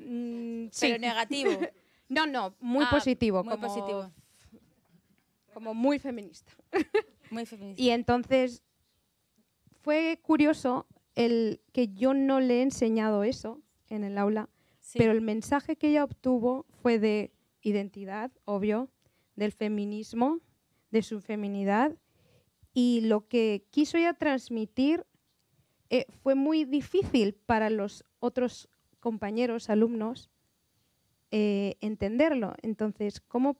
Mm, pero negativo. no, no, muy ah, positivo. como, positivo. Como muy feminista. muy feminista. Y entonces fue curioso el que yo no le he enseñado eso en el aula, pero el mensaje que ella obtuvo fue de identidad, obvio, del feminismo, de su feminidad, y lo que quiso ella transmitir eh, fue muy difícil para los otros compañeros, alumnos, eh, entenderlo. Entonces, ¿cómo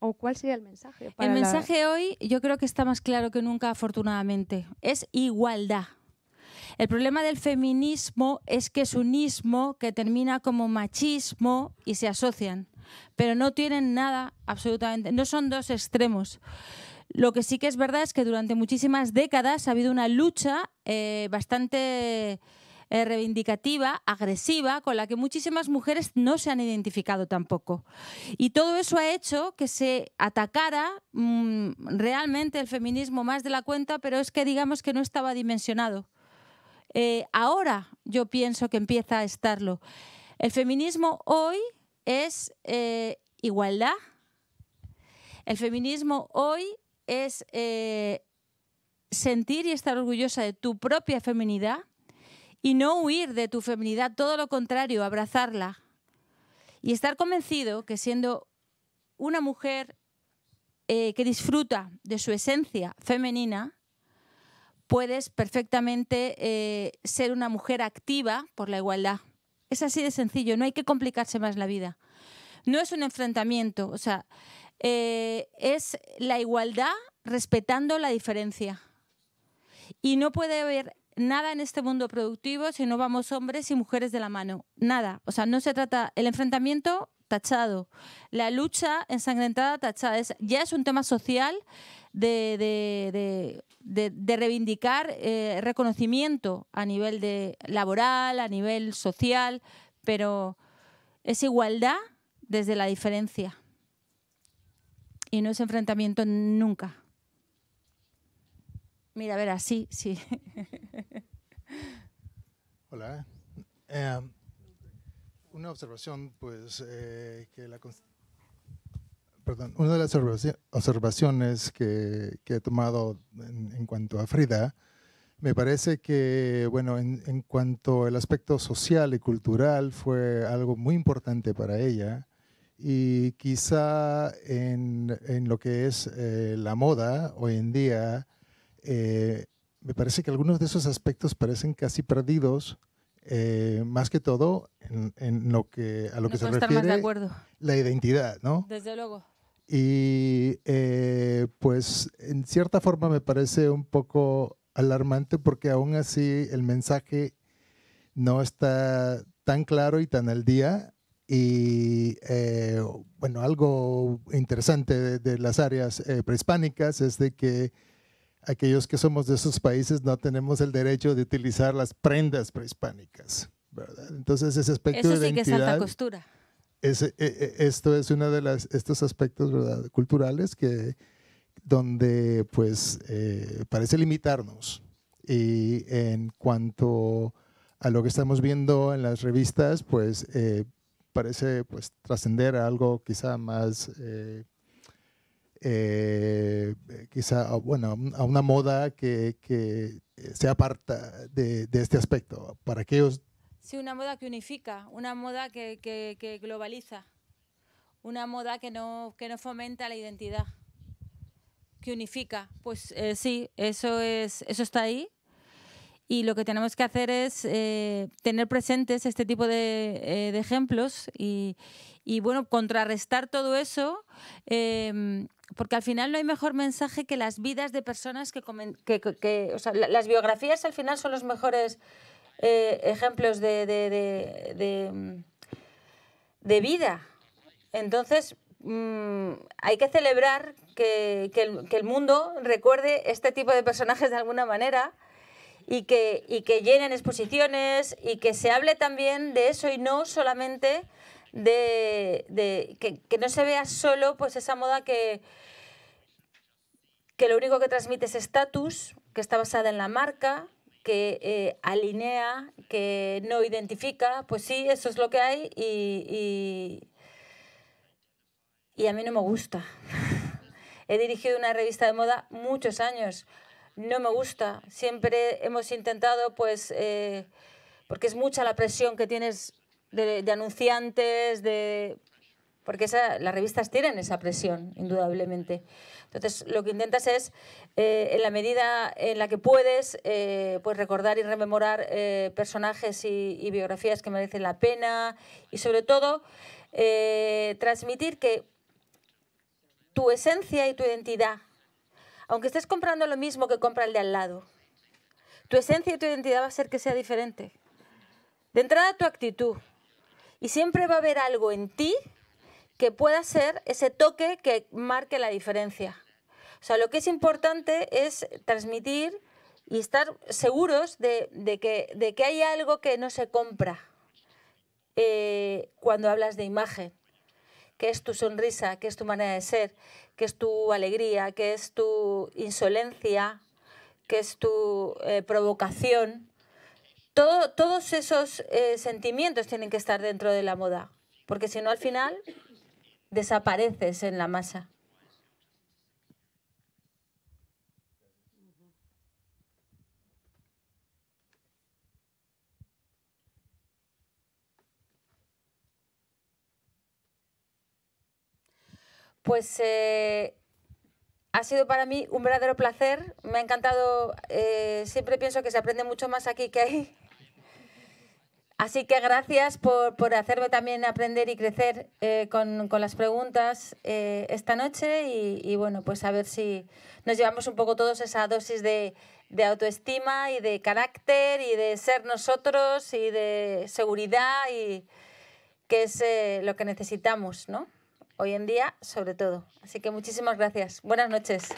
o cuál sería el mensaje? el mensaje hoy yo creo que está más claro que nunca, afortunadamente. Es igualdad. El problema del feminismo es que es unismo que termina como machismo y se asocian, pero no tienen nada absolutamente, no son dos extremos. Lo que sí que es verdad es que durante muchísimas décadas ha habido una lucha eh, bastante eh, reivindicativa, agresiva, con la que muchísimas mujeres no se han identificado tampoco. Y todo eso ha hecho que se atacara mm, realmente el feminismo más de la cuenta, pero es que digamos que no estaba dimensionado. Eh, ahora yo pienso que empieza a estarlo. El feminismo hoy es igualdad. El feminismo hoy es eh, sentir y estar orgullosa de tu propia feminidad y no huir de tu feminidad, todo lo contrario, abrazarla y estar convencido que siendo una mujer eh, que disfruta de su esencia femenina, puedes perfectamente eh, ser una mujer activa por la igualdad. Es así de sencillo, no hay que complicarse más la vida. No es un enfrentamiento, o sea, eh, es la igualdad respetando la diferencia. Y no puede haber nada en este mundo productivo si no vamos hombres y mujeres de la mano. Nada. O sea, no se trata. El enfrentamiento tachado. La lucha ensangrentada tachada. ya es un tema social de, reivindicar eh, reconocimiento a nivel de laboral, a nivel social, pero es igualdad desde la diferencia y no es enfrentamiento nunca. Mira, ver, así, sí. Hola. Em, una observación, pues, eh, que la perdón, una de las observaciones que, he tomado en, cuanto a Frida, me parece que, bueno, en, en, cuanto al aspecto social y cultural, fue algo muy importante para ella y quizá en, lo que es eh, la moda hoy en día, eh, me parece que algunos de esos aspectos parecen casi perdidos, eh, más que todo en, lo que, a lo que se refiere la identidad, ¿no? Desde luego. Y pues en cierta forma me parece un poco alarmante porque aún así el mensaje no está tan claro y tan al día y eh, bueno, algo interesante de, las áreas eh, prehispánicas es de que aquellos que somos de esos países no tenemos el derecho de utilizar las prendas prehispánicas, ¿verdad? Entonces ese aspecto Eso sí que es alta costura. Eh, esto es uno de las, estos aspectos ¿verdad? culturales que donde pues parece limitarnos. Y en cuanto a lo que estamos viendo en las revistas, pues parece pues trascender a algo quizá más, eh, eh, quizá, bueno, a una moda que, que eh, se aparta de, de, este aspecto. Para aquellos... Sí, una moda que unifica, una moda que, que, globaliza, una moda que no, que no fomenta la identidad, que unifica. Pues sí, eso, es, eso está ahí y lo que tenemos que hacer es eh, tener presentes este tipo de, eh, ejemplos y, bueno, contrarrestar todo eso, em, porque al final no hay mejor mensaje que las vidas de personas que... que, o sea, las biografías al final son los mejores eh, ejemplos mm, de, vida. Entonces, mm, hay que celebrar que, que, el, mundo recuerde este tipo de personajes de alguna manera y que, y que llenen exposiciones y que se hable también de eso y no solamente de, que, no se vea solo pues esa moda que, que lo único que transmite es estatus, que está basada en la marca, que eh, alinea, que no identifica, pues sí, eso es lo que hay y, y, y a mí no me gusta. He dirigido una revista de moda muchos años no me gusta. Siempre hemos intentado, pues, eh, porque es mucha la presión que tienes de, anunciantes, de porque las revistas tienen esa presión, indudablemente. Entonces, lo que intentas es, eh, en la medida en la que puedes, eh, pues recordar y rememorar personajes y, biografías que merecen la pena y sobre todo transmitir que tu esencia y tu identidad aunque estés comprando lo mismo que compra el de al lado, tu esencia y tu identidad va a ser que sea diferente. De entrada, tu actitud. Y siempre va a haber algo en ti que pueda ser ese toque que marque la diferencia. O sea, lo que es importante es transmitir y estar seguros de, que, hay algo que no se compra eh, cuando hablas de imagen qué es tu sonrisa, qué es tu manera de ser, qué es tu alegría, qué es tu insolencia, qué es tu eh, provocación. todos esos eh, sentimientos tienen que estar dentro de la moda, porque si no al final desapareces en la masa. pues eh, ha sido para mí un verdadero placer. Me ha encantado, eh, siempre pienso que se aprende mucho más aquí que ahí. Así que gracias por, hacerme también aprender y crecer eh, con, las preguntas esta noche y, bueno, pues a ver si nos llevamos un poco todos esa dosis de, de, autoestima y de carácter y de ser nosotros y de seguridad y que es lo que necesitamos, ¿no? hoy en día sobre todo. Así que muchísimas gracias. Buenas noches.